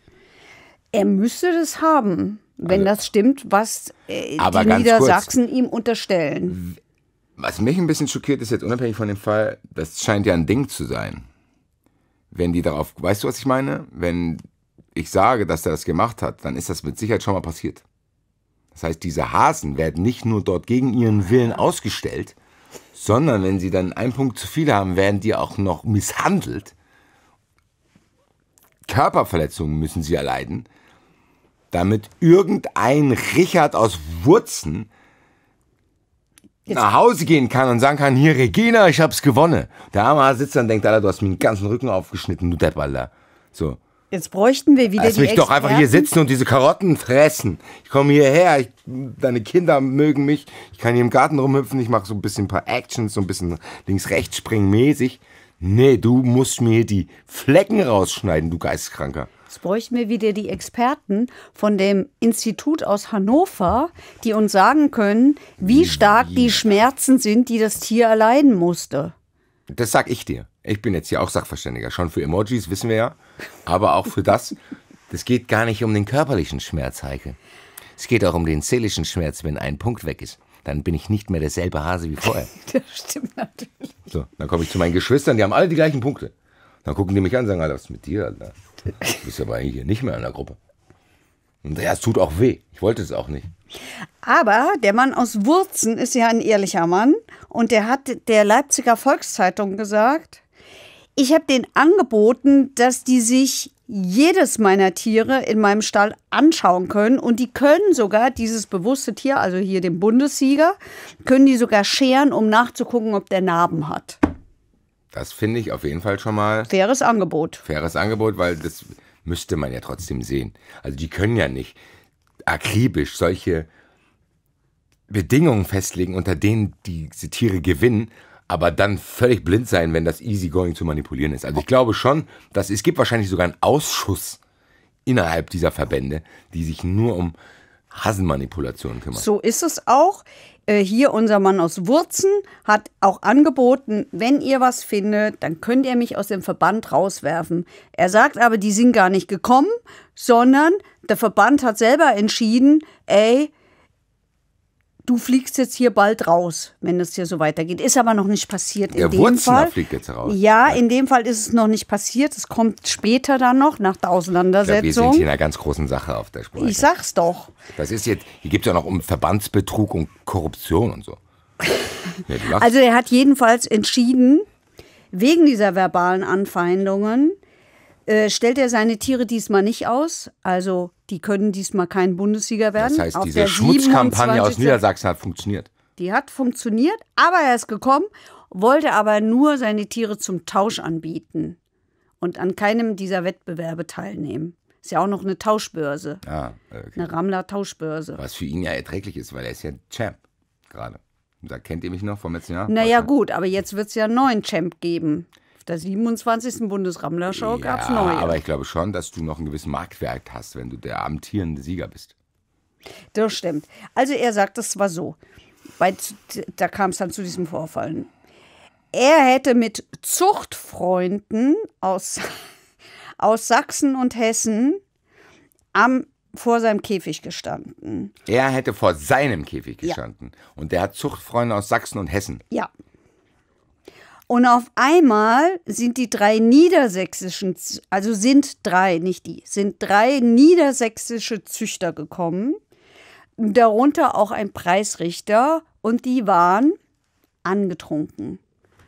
Er müsste das haben wenn also, das stimmt, was äh, die Niedersachsen kurz, ihm unterstellen. Was mich ein bisschen schockiert ist, jetzt unabhängig von dem Fall, das scheint ja ein Ding zu sein. Wenn die darauf, weißt du, was ich meine? Wenn ich sage, dass er das gemacht hat, dann ist das mit Sicherheit schon mal passiert. Das heißt, diese Hasen werden nicht nur dort gegen ihren Willen ausgestellt, sondern wenn sie dann einen Punkt zu viel haben, werden die auch noch misshandelt. Körperverletzungen müssen sie erleiden damit irgendein Richard aus Wurzen Jetzt. nach Hause gehen kann und sagen kann, hier Regina, ich hab's gewonnen. Der Arme sitzt dann und denkt, Alter, du hast mir den ganzen Rücken aufgeschnitten, du Depp, So. Jetzt bräuchten wir wieder Lass mich Experten. doch einfach hier sitzen und diese Karotten fressen. Ich komme hierher, ich, deine Kinder mögen mich. Ich kann hier im Garten rumhüpfen, ich mache so ein bisschen ein paar Actions, so ein bisschen links-rechts springen mäßig. Nee, du musst mir die Flecken rausschneiden, du Geistkranker. Jetzt bräuchten wir wieder die Experten von dem Institut aus Hannover, die uns sagen können, wie stark die Schmerzen sind, die das Tier erleiden musste. Das sag ich dir. Ich bin jetzt hier auch Sachverständiger. Schon für Emojis wissen wir ja, aber auch für das. Es geht gar nicht um den körperlichen Schmerz, Heike. Es geht auch um den seelischen Schmerz, wenn ein Punkt weg ist dann bin ich nicht mehr derselbe Hase wie vorher. das stimmt natürlich. So, dann komme ich zu meinen Geschwistern, die haben alle die gleichen Punkte. Dann gucken die mich an und sagen, Alter, was ist mit dir, Alter? Du bist aber eigentlich nicht mehr in der Gruppe. Und ja, es tut auch weh. Ich wollte es auch nicht. Aber der Mann aus Wurzen ist ja ein ehrlicher Mann und der hat der Leipziger Volkszeitung gesagt, ich habe denen angeboten, dass die sich jedes meiner Tiere in meinem Stall anschauen können und die können sogar dieses bewusste Tier, also hier den Bundessieger, können die sogar scheren, um nachzugucken, ob der Narben hat. Das finde ich auf jeden Fall schon mal. Faires Angebot. Faires Angebot, weil das müsste man ja trotzdem sehen. Also die können ja nicht akribisch solche Bedingungen festlegen, unter denen diese Tiere gewinnen, aber dann völlig blind sein, wenn das easygoing zu manipulieren ist. Also ich glaube schon, dass es gibt wahrscheinlich sogar einen Ausschuss innerhalb dieser Verbände, die sich nur um Hasenmanipulationen kümmern. So ist es auch. Äh, hier unser Mann aus Wurzen hat auch angeboten, wenn ihr was findet, dann könnt ihr mich aus dem Verband rauswerfen. Er sagt aber, die sind gar nicht gekommen, sondern der Verband hat selber entschieden, ey, du fliegst jetzt hier bald raus, wenn es hier so weitergeht. Ist aber noch nicht passiert. Der in dem Wurzener Fall. fliegt jetzt raus. Ja, in dem Fall ist es noch nicht passiert. Es kommt später dann noch nach der Auseinandersetzung. wir sind hier in einer ganz großen Sache auf der Spur. Ich sag's doch. Das ist jetzt, hier gibt es ja noch um Verbandsbetrug und Korruption und so. also er hat jedenfalls entschieden, wegen dieser verbalen Anfeindungen äh, stellt er seine Tiere diesmal nicht aus. Also die können diesmal kein Bundessieger werden. Das heißt, Auf diese Schmutzkampagne aus Niedersachsen hat funktioniert. Die hat funktioniert, aber er ist gekommen, wollte aber nur seine Tiere zum Tausch anbieten und an keinem dieser Wettbewerbe teilnehmen. Ist ja auch noch eine Tauschbörse. Ah, okay. Eine Ramler-Tauschbörse. Was für ihn ja erträglich ist, weil er ist ja Champ gerade. Da kennt ihr mich noch vom letzten Jahr. Naja, gut, aber jetzt wird es ja einen neuen Champ geben der 27. Bundesrammler-Show ja, gab es neue. Aber ich glaube schon, dass du noch einen gewissen Marktwert hast, wenn du der amtierende Sieger bist. Das stimmt. Also er sagt, das war so. Bei, da kam es dann zu diesem Vorfall. Er hätte mit Zuchtfreunden aus, aus Sachsen und Hessen am vor seinem Käfig gestanden. Er hätte vor seinem Käfig gestanden. Ja. Und der hat Zuchtfreunde aus Sachsen und Hessen. Ja. Und auf einmal sind die drei niedersächsischen, also sind drei, nicht die, sind drei niedersächsische Züchter gekommen, darunter auch ein Preisrichter und die waren angetrunken.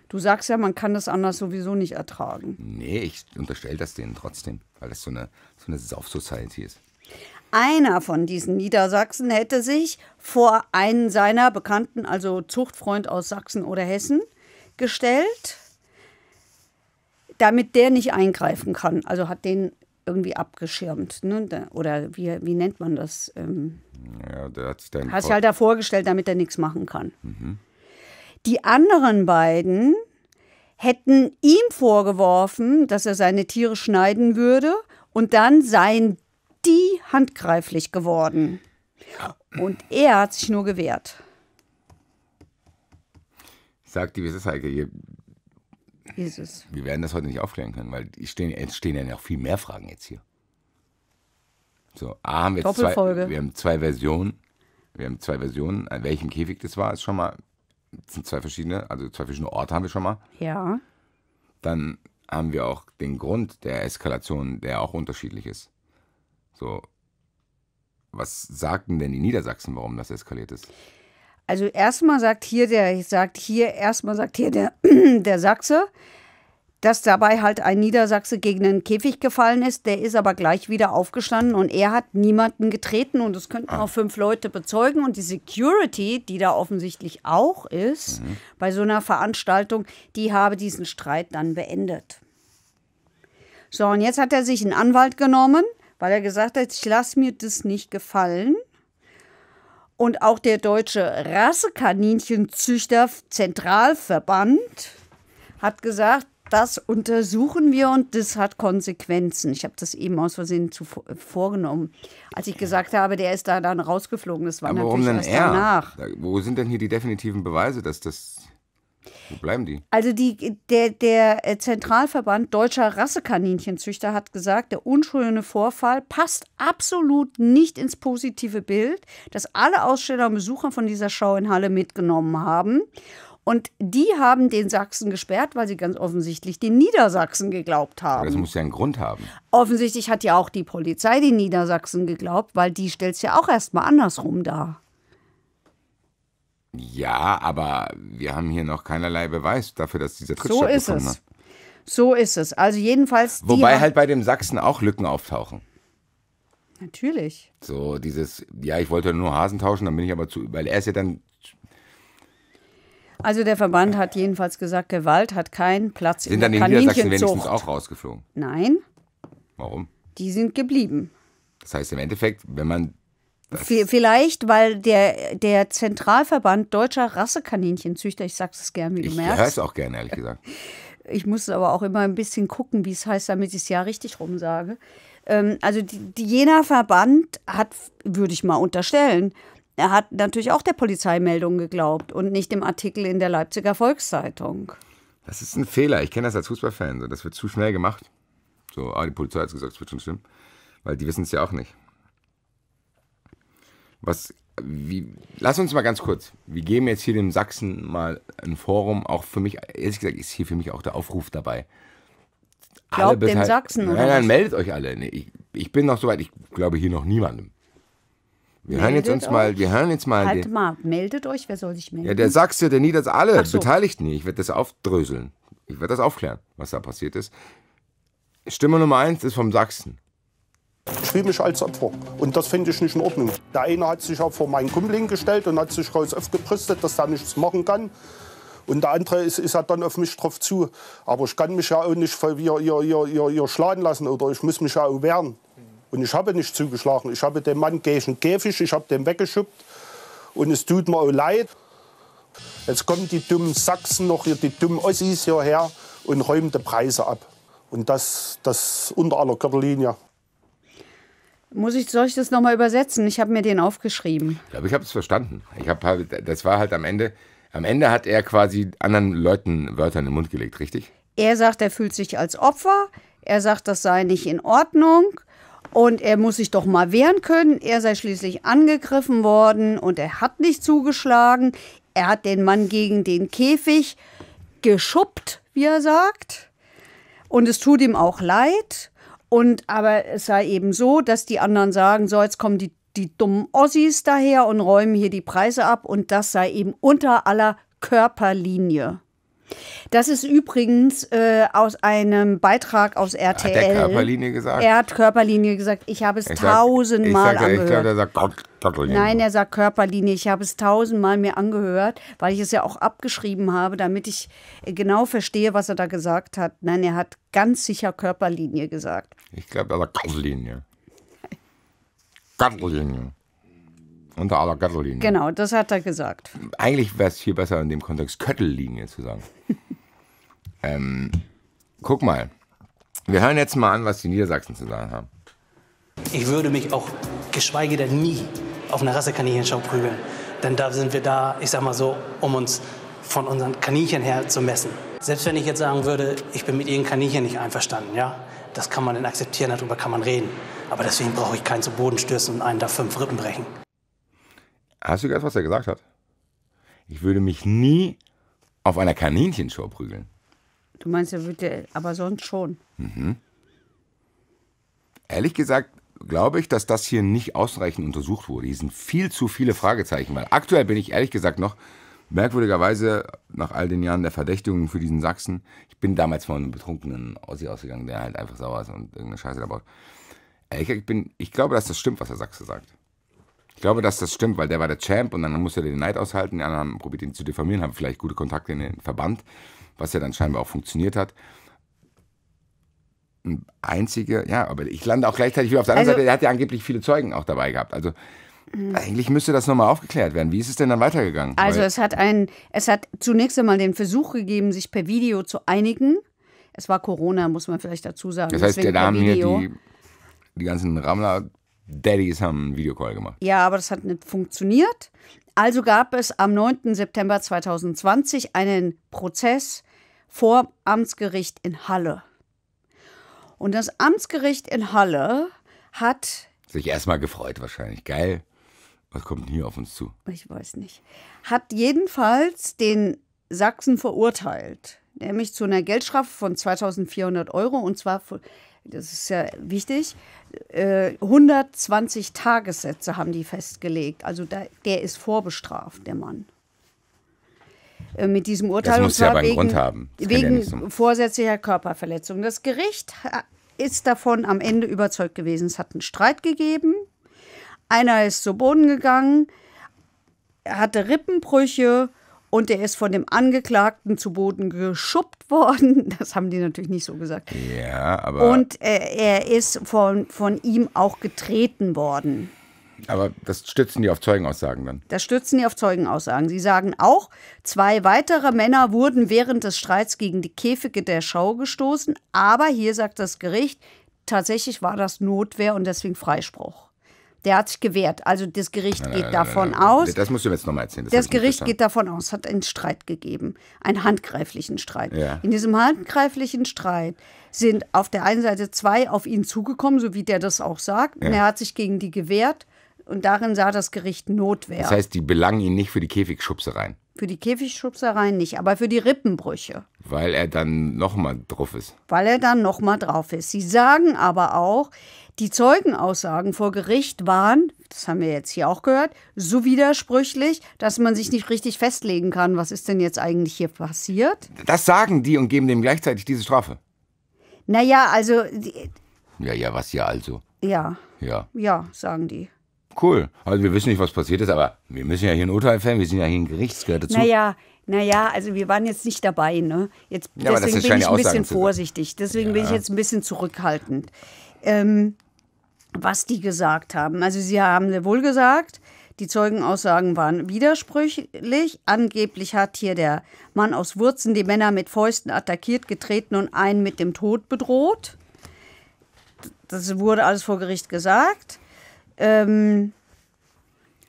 Du sagst ja, man kann das anders sowieso nicht ertragen. Nee, ich unterstelle das denen trotzdem, weil das so eine, so eine Sauf-Society ist. Einer von diesen Niedersachsen hätte sich vor einen seiner Bekannten, also Zuchtfreund aus Sachsen oder Hessen, gestellt, damit der nicht eingreifen kann. Also hat den irgendwie abgeschirmt. Ne? Oder wie, wie nennt man das? Ähm, ja, der hat's dann hast halt da vorgestellt, damit er nichts machen kann. Mhm. Die anderen beiden hätten ihm vorgeworfen, dass er seine Tiere schneiden würde und dann seien die handgreiflich geworden. Und er hat sich nur gewehrt sagte, wie es ist, Heike. Ihr, Jesus. Wir werden das heute nicht aufklären können, weil es stehen, entstehen ja noch viel mehr Fragen jetzt hier. So, A haben wir jetzt zwei, wir haben zwei Versionen. Wir haben zwei Versionen. An welchem Käfig das war, ist schon mal. Das sind zwei verschiedene, also zwei verschiedene Orte haben wir schon mal. Ja. Dann haben wir auch den Grund der Eskalation, der auch unterschiedlich ist. So, was sagten denn die Niedersachsen, warum das eskaliert ist? Also erstmal sagt hier der, sagt hier, erstmal sagt hier der, der Sachse, dass dabei halt ein Niedersachse gegen einen Käfig gefallen ist. Der ist aber gleich wieder aufgestanden und er hat niemanden getreten und das könnten ah. auch fünf Leute bezeugen. Und die Security, die da offensichtlich auch ist, mhm. bei so einer Veranstaltung, die habe diesen Streit dann beendet. So, und jetzt hat er sich einen Anwalt genommen, weil er gesagt hat, ich lasse mir das nicht gefallen und auch der Deutsche Rassekaninchenzüchter Zentralverband hat gesagt, das untersuchen wir und das hat Konsequenzen. Ich habe das eben aus Versehen zu, vorgenommen. Als ich gesagt habe, der ist da dann rausgeflogen, das war Aber natürlich warum denn erst danach. Wo sind denn hier die definitiven Beweise, dass das wo bleiben die? Also die, der, der äh, Zentralverband deutscher Rassekaninchenzüchter hat gesagt, der unschuldige Vorfall passt absolut nicht ins positive Bild, das alle Aussteller und Besucher von dieser Show in Halle mitgenommen haben. Und die haben den Sachsen gesperrt, weil sie ganz offensichtlich den Niedersachsen geglaubt haben. Das muss ja einen Grund haben. Offensichtlich hat ja auch die Polizei den Niedersachsen geglaubt, weil die stellt es ja auch erstmal andersrum dar. Ja, aber wir haben hier noch keinerlei Beweis dafür, dass dieser Tritt so ist es. Hat. So ist es. Also jedenfalls. Wobei halt bei dem Sachsen auch Lücken auftauchen. Natürlich. So dieses, ja, ich wollte nur Hasen tauschen, dann bin ich aber zu, weil er ist ja dann. Also der Verband hat jedenfalls gesagt, Gewalt hat keinen Platz sind in der Sind dann in Niedersachsen wenigstens auch rausgeflogen? Nein. Warum? Die sind geblieben. Das heißt im Endeffekt, wenn man Vielleicht, weil der, der Zentralverband deutscher Rassekanninchenzüchter, ich sage es gern, wie du ich merkst. Ich höre es auch gerne, ehrlich gesagt. Ich muss aber auch immer ein bisschen gucken, wie es heißt, damit ich es ja richtig rumsage. sage. Ähm, also die, die, jener Verband hat, würde ich mal unterstellen, er hat natürlich auch der Polizeimeldung geglaubt und nicht dem Artikel in der Leipziger Volkszeitung. Das ist ein Fehler. Ich kenne das als Fußballfan. Das wird zu schnell gemacht. So, ah, die Polizei hat gesagt, es wird schon stimmen. Weil die wissen es ja auch nicht. Was, wie, lass uns mal ganz kurz. Wir geben jetzt hier dem Sachsen mal ein Forum. Auch für mich, ehrlich gesagt, ist hier für mich auch der Aufruf dabei. Glaubt dem Sachsen, nein, oder? Nein, nein, meldet euch alle. Nee, ich, ich, bin noch soweit, ich glaube hier noch niemandem. Wir meldet hören jetzt uns euch. mal, wir hören jetzt mal. Halt mal, meldet euch, wer soll sich melden? Ja, der Sachse, der Nieders, alle so. Beteiligten. Ich werde das aufdröseln. Ich werde das aufklären, was da passiert ist. Stimme Nummer eins ist vom Sachsen. Ich mich als Opfer. Und das finde ich nicht in Ordnung. Der eine hat sich auch vor meinen Kumpel hingestellt und hat sich groß aufgebrüstet, dass er nichts machen kann. Und der andere ist, ist halt dann auf mich drauf zu. Aber ich kann mich ja auch nicht voll ihr, ihr, ihr, ihr, ihr schlagen lassen oder ich muss mich ja auch wehren. Und ich habe nicht zugeschlagen. Ich habe den Mann gegen Käfig, ich habe den weggeschubbt. Und es tut mir auch leid. Jetzt kommen die dummen Sachsen noch, hier, die dummen Ossis hierher und räumen die Preise ab. Und das, das unter aller Körperlinie. Muss ich, soll ich das nochmal übersetzen? Ich habe mir den aufgeschrieben. Ich glaube, ich habe es verstanden. Ich hab, halt, das war halt am Ende. Am Ende hat er quasi anderen Leuten Wörter in den Mund gelegt, richtig? Er sagt, er fühlt sich als Opfer. Er sagt, das sei nicht in Ordnung. Und er muss sich doch mal wehren können. Er sei schließlich angegriffen worden und er hat nicht zugeschlagen. Er hat den Mann gegen den Käfig geschuppt, wie er sagt. Und es tut ihm auch leid. Und aber es sei eben so, dass die anderen sagen, so jetzt kommen die, die dummen Ossis daher und räumen hier die Preise ab und das sei eben unter aller Körperlinie. Das ist übrigens äh, aus einem Beitrag aus RTL. Hat der Körperlinie gesagt? Er hat Körperlinie gesagt. Ich habe es ich sag, tausendmal ich sag, angehört. Ich glaube, er sagt Körperlinie. Nein, er sagt Körperlinie. Ich habe es tausendmal mir angehört, weil ich es ja auch abgeschrieben habe, damit ich äh, genau verstehe, was er da gesagt hat. Nein, er hat ganz sicher Körperlinie gesagt. Ich glaube, er sagt Körperlinie. Körperlinie. Unter aller Gattellinie. Genau, das hat er gesagt. Eigentlich wäre es hier besser in dem Kontext Köttellinie zu sagen. ähm, guck mal, wir hören jetzt mal an, was die Niedersachsen zu sagen haben. Ich würde mich auch, geschweige denn nie, auf einer Rassekaninchenshow prügeln. Denn da sind wir da, ich sag mal so, um uns von unseren Kaninchen her zu messen. Selbst wenn ich jetzt sagen würde, ich bin mit ihren Kaninchen nicht einverstanden, ja, das kann man denn akzeptieren, darüber kann man reden. Aber deswegen brauche ich keinen zu Boden stürzen und einen da fünf Rippen brechen. Hast du gehört, was er gesagt hat? Ich würde mich nie auf einer Kaninchenshow prügeln. Du meinst, er würde, aber sonst schon. Mhm. Ehrlich gesagt, glaube ich, dass das hier nicht ausreichend untersucht wurde. Hier sind viel zu viele Fragezeichen, weil aktuell bin ich ehrlich gesagt noch merkwürdigerweise nach all den Jahren der Verdächtigung für diesen Sachsen. Ich bin damals von einem betrunkenen Ossi ausgegangen, der halt einfach sauer ist und irgendeine Scheiße dabei. Ehrlich gesagt, ich, bin, ich glaube, dass das stimmt, was der Sachse sagt. Ich glaube, dass das stimmt, weil der war der Champ und dann musste er den Neid aushalten. Die anderen haben probiert, ihn zu diffamieren, haben vielleicht gute Kontakte in den Verband, was ja dann scheinbar auch funktioniert hat. Ein einziger, ja, aber ich lande auch gleichzeitig wieder auf der anderen also, Seite. Der hat ja angeblich viele Zeugen auch dabei gehabt. Also eigentlich müsste das nochmal aufgeklärt werden. Wie ist es denn dann weitergegangen? Also Weil es hat, ein, es hat zunächst einmal den Versuch gegeben, sich per Video zu einigen. Es war Corona, muss man vielleicht dazu sagen. Das heißt, der Damen hier, die, die ganzen Rammler Daddies haben einen Videocall gemacht. Ja, aber das hat nicht funktioniert. Also gab es am 9. September 2020 einen Prozess vor Amtsgericht in Halle. Und das Amtsgericht in Halle hat. Sich erstmal gefreut, wahrscheinlich. Geil. Was kommt denn hier auf uns zu? Ich weiß nicht. Hat jedenfalls den Sachsen verurteilt. Nämlich zu einer Geldstrafe von 2400 Euro. Und zwar, das ist ja wichtig, 120 äh, Tagessätze haben die festgelegt. Also da, der ist vorbestraft, der Mann. Äh, mit diesem Urteil. Das muss ja aber einen Grund haben. Das wegen so. vorsätzlicher Körperverletzung. Das Gericht äh, ist davon am Ende überzeugt gewesen. Es hat einen Streit gegeben. Einer ist zu Boden gegangen. Er hatte Rippenbrüche und der ist von dem Angeklagten zu Boden geschubbt worden. Das haben die natürlich nicht so gesagt. Ja, aber. Und äh, er ist von, von ihm auch getreten worden. Aber das stützen die auf Zeugenaussagen dann? Das stützen die auf Zeugenaussagen. Sie sagen auch, zwei weitere Männer wurden während des Streits gegen die Käfige der Schau gestoßen. Aber hier sagt das Gericht, tatsächlich war das Notwehr und deswegen Freispruch. Der hat sich gewehrt. Also das Gericht nein, geht nein, davon nein, aus. Das musst du mir jetzt nochmal erzählen. Das, das Gericht geht davon aus, hat einen Streit gegeben, einen handgreiflichen Streit. Ja. In diesem handgreiflichen Streit sind auf der einen Seite zwei auf ihn zugekommen, so wie der das auch sagt. Ja. Und er hat sich gegen die gewehrt und darin sah das Gericht Notwehr. Das heißt, die belangen ihn nicht für die Käfigschubse rein. Für die Käfigschubsereien nicht, aber für die Rippenbrüche. Weil er dann nochmal drauf ist. Weil er dann nochmal drauf ist. Sie sagen aber auch, die Zeugenaussagen vor Gericht waren, das haben wir jetzt hier auch gehört, so widersprüchlich, dass man sich nicht richtig festlegen kann, was ist denn jetzt eigentlich hier passiert. Das sagen die und geben dem gleichzeitig diese Strafe. Naja, also. Ja, ja, was ja also. Ja. Ja. Ja, sagen die. Cool. Also wir wissen nicht, was passiert ist, aber wir müssen ja hier ein Urteil fällen, wir sind ja hier ein Gerichtsgehör zu. Naja, naja, also wir waren jetzt nicht dabei, ne? Jetzt, ja, deswegen bin ich ein bisschen vorsichtig, deswegen ja. bin ich jetzt ein bisschen zurückhaltend. Ähm, was die gesagt haben. Also sie haben wohl gesagt, die Zeugenaussagen waren widersprüchlich. Angeblich hat hier der Mann aus Wurzen die Männer mit Fäusten attackiert, getreten und einen mit dem Tod bedroht. Das wurde alles vor Gericht gesagt. Ähm,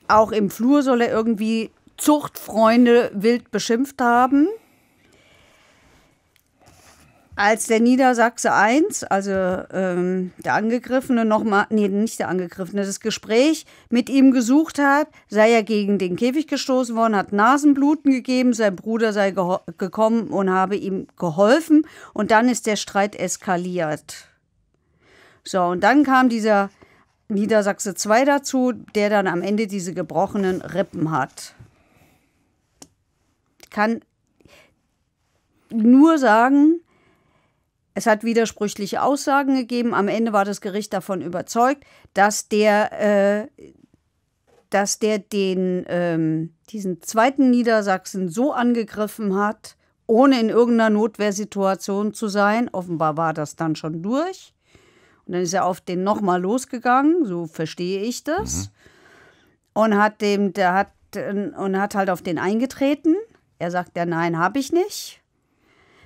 auch im Flur soll er irgendwie Zuchtfreunde wild beschimpft haben. Als der Niedersachse 1, also ähm, der Angegriffene, nochmal, nee, nicht der Angegriffene, das Gespräch mit ihm gesucht hat, sei er gegen den Käfig gestoßen worden, hat Nasenbluten gegeben, sein Bruder sei gekommen und habe ihm geholfen und dann ist der Streit eskaliert. So, und dann kam dieser Niedersachse 2 dazu, der dann am Ende diese gebrochenen Rippen hat. Ich kann nur sagen, es hat widersprüchliche Aussagen gegeben. Am Ende war das Gericht davon überzeugt, dass der, äh, dass der den, ähm, diesen zweiten Niedersachsen so angegriffen hat, ohne in irgendeiner Notwehrsituation zu sein. Offenbar war das dann schon durch und dann ist er auf den nochmal losgegangen, so verstehe ich das. Mhm. Und hat dem, der hat, und hat halt auf den eingetreten. Er sagt, ja, nein, habe ich nicht.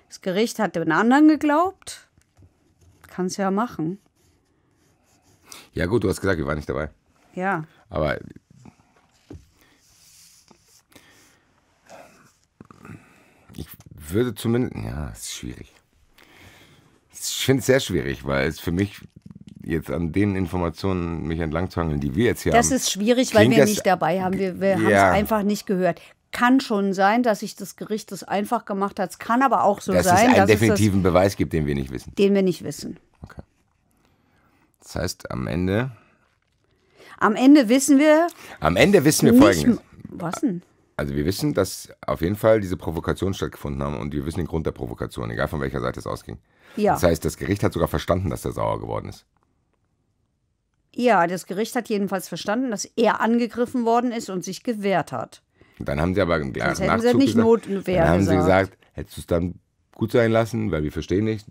Das Gericht hat den anderen geglaubt. Kannst ja machen. Ja, gut, du hast gesagt, wir waren nicht dabei. Ja. Aber. Ich würde zumindest. Ja, ist schwierig ich finde es sehr schwierig, weil es für mich jetzt an den Informationen mich entlang die wir jetzt hier das haben. Das ist schwierig, weil wir nicht dabei haben. Wir, wir ja. haben es einfach nicht gehört. Kann schon sein, dass sich das Gericht das einfach gemacht hat. Es kann aber auch so dass sein, es einen dass definitiven es das, Beweis gibt, den wir nicht wissen. Den wir nicht wissen. Okay. Das heißt, am Ende. Am Ende wissen wir. Am Ende wissen wir Folgendes. Was denn? Also wir wissen, dass auf jeden Fall diese Provokationen stattgefunden haben und wir wissen den Grund der Provokation, egal von welcher Seite es ausging. Ja. Das heißt, das Gericht hat sogar verstanden, dass er sauer geworden ist. Ja, das Gericht hat jedenfalls verstanden, dass er angegriffen worden ist und sich gewehrt hat. Und dann haben sie aber im gleichen Nachzug sie nicht gesagt, dann haben gesagt. sie gesagt, hättest du es dann gut sein lassen, weil wir verstehen nicht.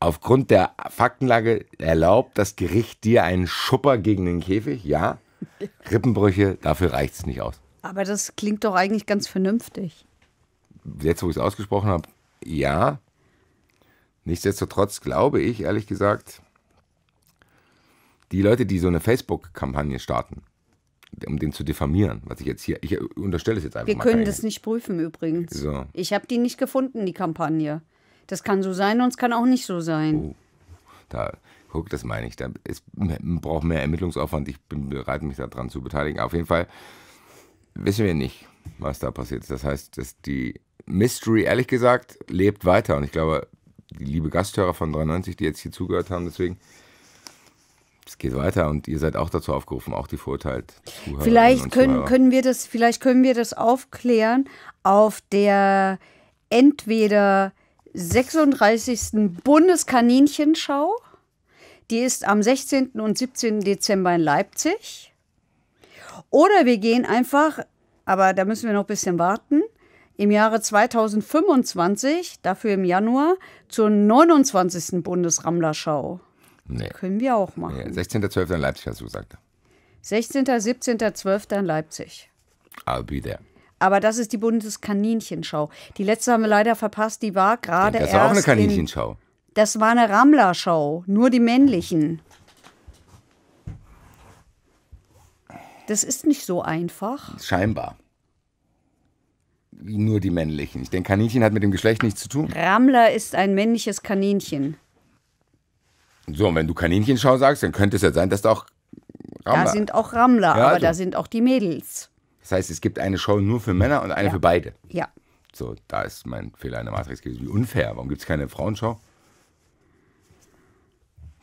Aufgrund der Faktenlage erlaubt das Gericht dir einen Schupper gegen den Käfig, ja. Rippenbrüche, dafür reicht es nicht aus. Aber das klingt doch eigentlich ganz vernünftig. Jetzt, wo ich es ausgesprochen habe, ja, Nichtsdestotrotz glaube ich, ehrlich gesagt, die Leute, die so eine Facebook-Kampagne starten, um den zu diffamieren, was ich jetzt hier, ich unterstelle es jetzt einfach Wir mal. Wir können das nicht prüfen übrigens. So. Ich habe die nicht gefunden, die Kampagne. Das kann so sein und es kann auch nicht so sein. Oh, da, guck, das meine ich. Da ist, braucht mehr Ermittlungsaufwand. Ich bin bereit, mich daran zu beteiligen. Auf jeden Fall wissen wir nicht, was da passiert ist. Das heißt, dass die Mystery, ehrlich gesagt, lebt weiter. Und ich glaube, liebe Gasthörer von 93, die jetzt hier zugehört haben, deswegen. Es geht weiter und ihr seid auch dazu aufgerufen, auch die verurteilt. zu vielleicht können, können wir das, vielleicht können wir das aufklären auf der entweder 36. Bundeskaninchenschau. Die ist am 16. und 17. Dezember in Leipzig. Oder wir gehen einfach, aber da müssen wir noch ein bisschen warten, im Jahre 2025, dafür im Januar, zur 29. Bundesrammlerschau. Nee. Können wir auch machen. Nee, 16.12. in Leipzig, hast du gesagt. 16., 17., in Leipzig. I'll be there. Aber das ist die Bundeskaninchenschau. Die letzte haben wir leider verpasst, die war gerade erst. Das war auch eine Kaninchenschau. In, das war eine Rammlerschau, nur die männlichen. Das ist nicht so einfach. Scheinbar wie nur die männlichen. Ich denke, Kaninchen hat mit dem Geschlecht nichts zu tun. Rammler ist ein männliches Kaninchen. So, und wenn du Kaninchenschau sagst, dann könnte es ja sein, dass da auch Rammler. Da sind auch Rammler, ja, aber also. da sind auch die Mädels. Das heißt, es gibt eine Show nur für Männer und eine ja. für beide. Ja. So, da ist mein Fehler in der Matrix gewesen. Wie unfair. Warum gibt es keine Frauenschau?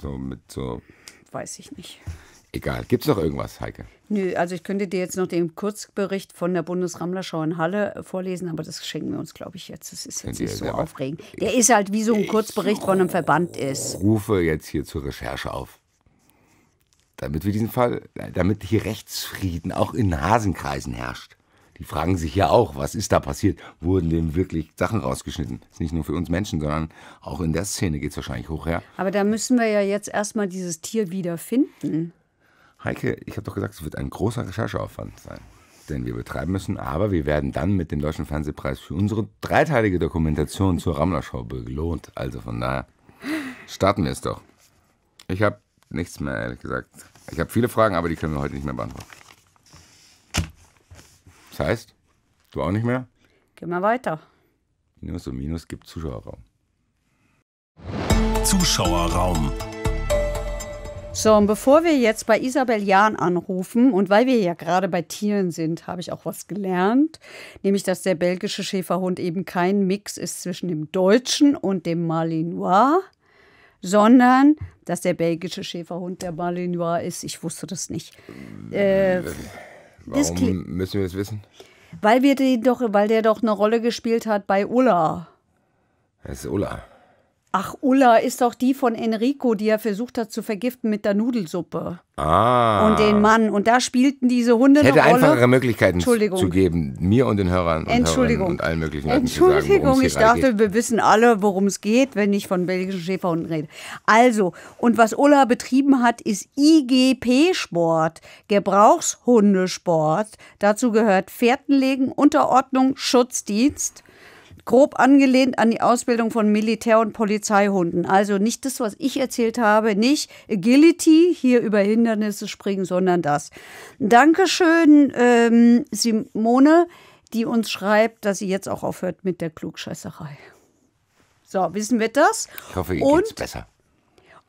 So mit so. Weiß ich nicht. Egal. Gibt es noch irgendwas, Heike? Nö, also ich könnte dir jetzt noch den Kurzbericht von der Bundesramlerschau in Halle äh, vorlesen, aber das schenken wir uns, glaube ich, jetzt. Das ist jetzt nicht so aufregend. Der ist halt wie so ein Kurzbericht von einem Verband ist. Ich rufe jetzt hier zur Recherche auf. Damit wir diesen Fall, äh, damit hier Rechtsfrieden auch in Hasenkreisen herrscht. Die fragen sich ja auch, was ist da passiert? Wurden denn wirklich Sachen rausgeschnitten? Ist nicht nur für uns Menschen, sondern auch in der Szene geht es wahrscheinlich hoch her. Aber da müssen wir ja jetzt erstmal dieses Tier wiederfinden. Heike, ich habe doch gesagt, es wird ein großer Rechercheaufwand sein, den wir betreiben müssen. Aber wir werden dann mit dem Deutschen Fernsehpreis für unsere dreiteilige Dokumentation zur Rammler-Show belohnt. Also von daher starten wir es doch. Ich habe nichts mehr, ehrlich gesagt. Ich habe viele Fragen, aber die können wir heute nicht mehr beantworten. Das heißt, du auch nicht mehr? Gehen wir weiter. Minus und Minus gibt Zuschauerraum. Zuschauerraum. So, und bevor wir jetzt bei Isabel Jahn anrufen und weil wir ja gerade bei Tieren sind, habe ich auch was gelernt, nämlich dass der belgische Schäferhund eben kein Mix ist zwischen dem deutschen und dem Malinois, sondern dass der belgische Schäferhund der Malinois ist. Ich wusste das nicht. Äh, Warum müssen wir das wissen? Weil, wir den doch, weil der doch eine Rolle gespielt hat bei Ulla. Das ist Ulla. Ach, Ulla ist doch die von Enrico, die er versucht hat zu vergiften mit der Nudelsuppe. Ah. Und den Mann. Und da spielten diese Hunde es hätte eine Rolle. einfachere Möglichkeiten zu geben, mir und den Hörern und, Entschuldigung. und allen möglichen Leuten Entschuldigung, sagen, ich dachte, geht. wir wissen alle, worum es geht, wenn ich von belgischen Schäferhunden rede. Also, und was Ulla betrieben hat, ist IGP-Sport, Gebrauchshundesport. Dazu gehört Fährtenlegen, Unterordnung, Schutzdienst grob angelehnt an die Ausbildung von Militär- und Polizeihunden. Also nicht das, was ich erzählt habe, nicht Agility, hier über Hindernisse springen, sondern das. Dankeschön, ähm, Simone, die uns schreibt, dass sie jetzt auch aufhört mit der Klugscheißerei. So, wissen wir das? Ich hoffe, ihr geht's besser.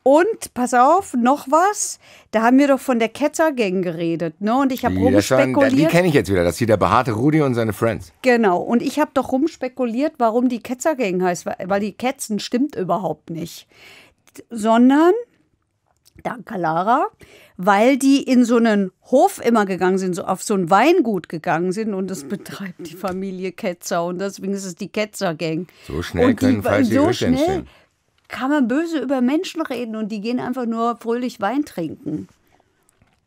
Und pass auf, noch was. Da haben wir doch von der Ketzergang geredet, ne? Und ich habe rumspekuliert. Schon, die kenne ich jetzt wieder. Das ist hier der behaarte Rudi und seine Friends. Genau. Und ich habe doch rumspekuliert, warum die Ketzergang heißt. Weil die Ketzen stimmt überhaupt nicht. Sondern, danke Lara, weil die in so einen Hof immer gegangen sind, so auf so ein Weingut gegangen sind und das betreibt die Familie Ketzer und deswegen ist es die Ketzergang. So schnell und können die, falsche so Gerüchte entstehen kann man böse über Menschen reden und die gehen einfach nur fröhlich Wein trinken.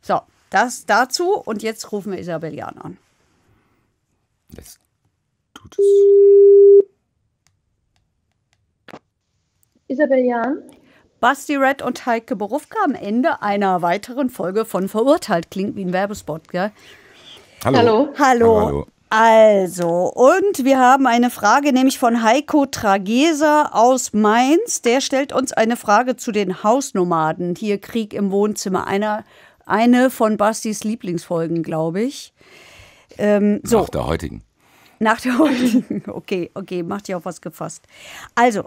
So, das dazu und jetzt rufen wir Isabel Jan an. Das tut es. Isabel Jan. Basti Red und Heike Borufka am Ende einer weiteren Folge von Verurteilt. Klingt wie ein Werbespot, gell? Hallo. Hallo. Hallo. Hallo. Also, und wir haben eine Frage, nämlich von Heiko Trageser aus Mainz. Der stellt uns eine Frage zu den Hausnomaden. Hier Krieg im Wohnzimmer. Einer, eine von Bastis Lieblingsfolgen, glaube ich. Ähm, so. Nach der heutigen. Nach der heutigen. Okay, okay, macht dich auf was gefasst. Also,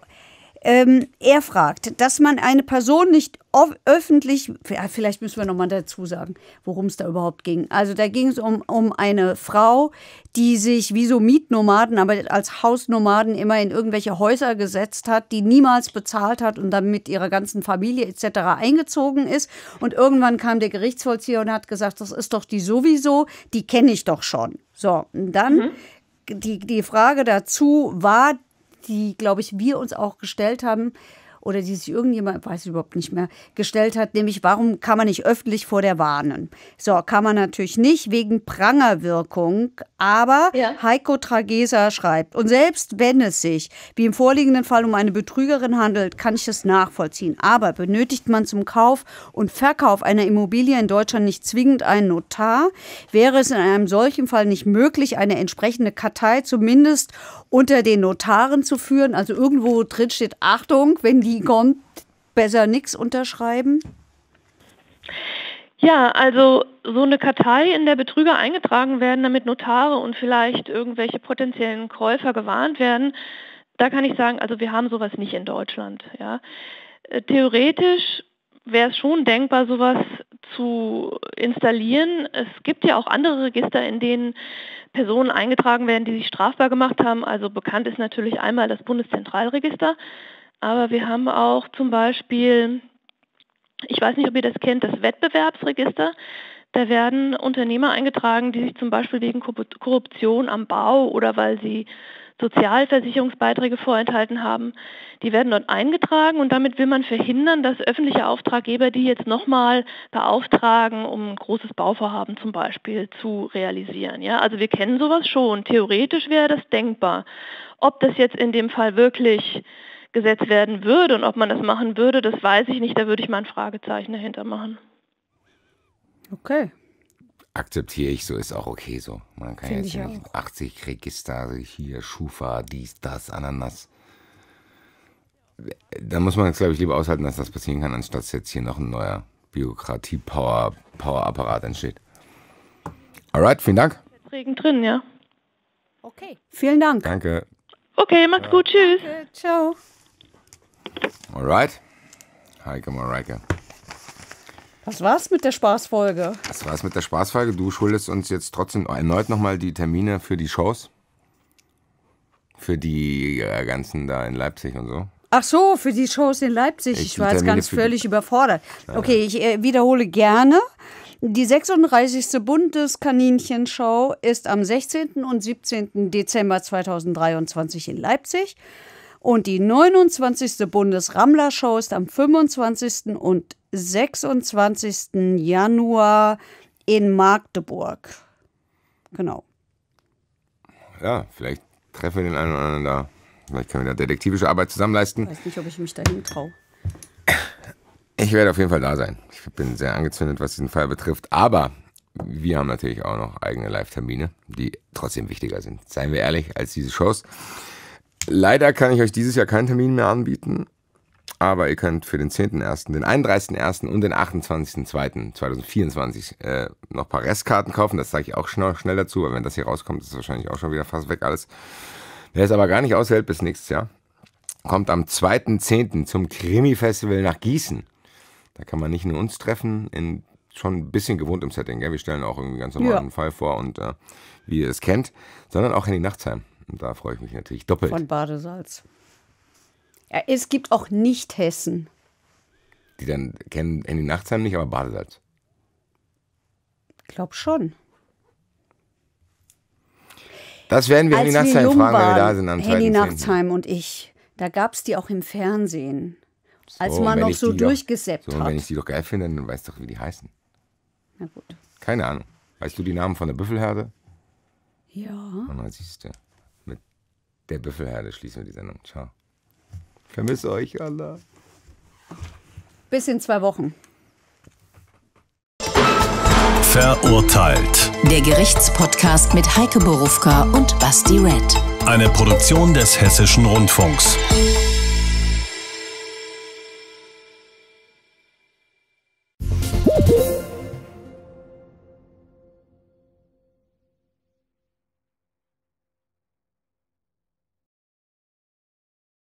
ähm, er fragt, dass man eine Person nicht öffentlich, vielleicht müssen wir nochmal dazu sagen, worum es da überhaupt ging. Also da ging es um, um eine Frau, die sich wie so Mietnomaden, aber als Hausnomaden immer in irgendwelche Häuser gesetzt hat, die niemals bezahlt hat und dann mit ihrer ganzen Familie etc. eingezogen ist. Und irgendwann kam der Gerichtsvollzieher und hat gesagt, das ist doch die sowieso, die kenne ich doch schon. So, und dann... Mhm die, die Frage dazu, war die, glaube ich, wir uns auch gestellt haben oder die sich irgendjemand, weiß ich überhaupt nicht mehr, gestellt hat, nämlich warum kann man nicht öffentlich vor der warnen? So, kann man natürlich nicht wegen Prangerwirkung, aber ja. Heiko Tragesa schreibt, und selbst wenn es sich, wie im vorliegenden Fall, um eine Betrügerin handelt, kann ich das nachvollziehen. Aber benötigt man zum Kauf und Verkauf einer Immobilie in Deutschland nicht zwingend einen Notar, wäre es in einem solchen Fall nicht möglich, eine entsprechende Kartei zumindest unter den Notaren zu führen? Also irgendwo drin steht, Achtung, wenn die kommt, besser nichts unterschreiben? Ja, also so eine Kartei, in der Betrüger eingetragen werden, damit Notare und vielleicht irgendwelche potenziellen Käufer gewarnt werden, da kann ich sagen, also wir haben sowas nicht in Deutschland. Ja. Äh, theoretisch wäre es schon denkbar, sowas zu installieren. Es gibt ja auch andere Register, in denen Personen eingetragen werden, die sich strafbar gemacht haben. Also bekannt ist natürlich einmal das Bundeszentralregister, aber wir haben auch zum Beispiel, ich weiß nicht, ob ihr das kennt, das Wettbewerbsregister. Da werden Unternehmer eingetragen, die sich zum Beispiel wegen Korruption am Bau oder weil sie Sozialversicherungsbeiträge vorenthalten haben, die werden dort eingetragen und damit will man verhindern, dass öffentliche Auftraggeber die jetzt nochmal beauftragen, um ein großes Bauvorhaben zum Beispiel zu realisieren. Ja, also wir kennen sowas schon. Theoretisch wäre das denkbar. Ob das jetzt in dem Fall wirklich gesetzt werden würde und ob man das machen würde, das weiß ich nicht. Da würde ich mal ein Fragezeichen dahinter machen. Okay, akzeptiere ich so, ist auch okay so. Man kann Find ja jetzt nicht 80 Register hier, Schufa, dies, das, Ananas. Da muss man jetzt, glaube ich, lieber aushalten, dass das passieren kann, anstatt jetzt hier noch ein neuer Bürokratie-Power-Apparat entsteht. Alright, vielen Dank. Regen drin, ja. Okay, vielen Dank. Danke. Okay, macht's gut, tschüss. Danke, ciao. Alright. Heike Mareike. Das war's mit der Spaßfolge. Das war's mit der Spaßfolge. Du schuldest uns jetzt trotzdem erneut nochmal die Termine für die Shows. Für die äh, ganzen da in Leipzig und so. Ach so, für die Shows in Leipzig. Ich, ich war jetzt ganz völlig überfordert. Okay, ich äh, wiederhole gerne. Die 36. Bundeskaninichenshow ist am 16. und 17. Dezember 2023 in Leipzig. Und die 29. Bundesrammler-Show ist am 25. und 26. Januar in Magdeburg. Genau. Ja, vielleicht treffen wir den einen oder anderen da. Vielleicht können wir da detektivische Arbeit zusammen leisten. Ich weiß nicht, ob ich mich dahin traue. Ich werde auf jeden Fall da sein. Ich bin sehr angezündet, was diesen Fall betrifft. Aber wir haben natürlich auch noch eigene Live-Termine, die trotzdem wichtiger sind. Seien wir ehrlich, als diese Shows. Leider kann ich euch dieses Jahr keinen Termin mehr anbieten, aber ihr könnt für den 10.01., den 31.01. und den 28.02.2024 äh, noch ein paar Restkarten kaufen. Das sage ich auch schnell, schnell dazu, weil wenn das hier rauskommt, ist es wahrscheinlich auch schon wieder fast weg alles. Wer es aber gar nicht aushält bis nächstes Jahr, kommt am 2.10. zum Krimi-Festival nach Gießen. Da kann man nicht nur uns treffen, in schon ein bisschen gewohnt im Setting. Gell? Wir stellen auch irgendwie ganz normalen ja. Fall vor und äh, wie ihr es kennt, sondern auch in die Nachtsheim. Und da freue ich mich natürlich doppelt. Von Badesalz. Ja, es gibt auch Nicht-Hessen. Die dann kennen Handy Nachtsheim nicht, aber Badesalz. Glaub schon. Das werden wir Als Handy Nachtsheim fragen, waren, wenn wir da sind am Handy Nachtsheim und ich, da gab es die auch im Fernsehen. So, als man noch so durchgesäppt so, Wenn ich die doch geil finde, dann weißt du doch, wie die heißen. Na gut. Keine Ahnung. Weißt du die Namen von der Büffelherde? Ja. Und dann siehst du der Büffelherde schließen wir die Sendung. Ciao. Vermisse euch, alle. Bis in zwei Wochen. Verurteilt. Der Gerichtspodcast mit Heike Borufka und Basti Red. Eine Produktion des Hessischen Rundfunks.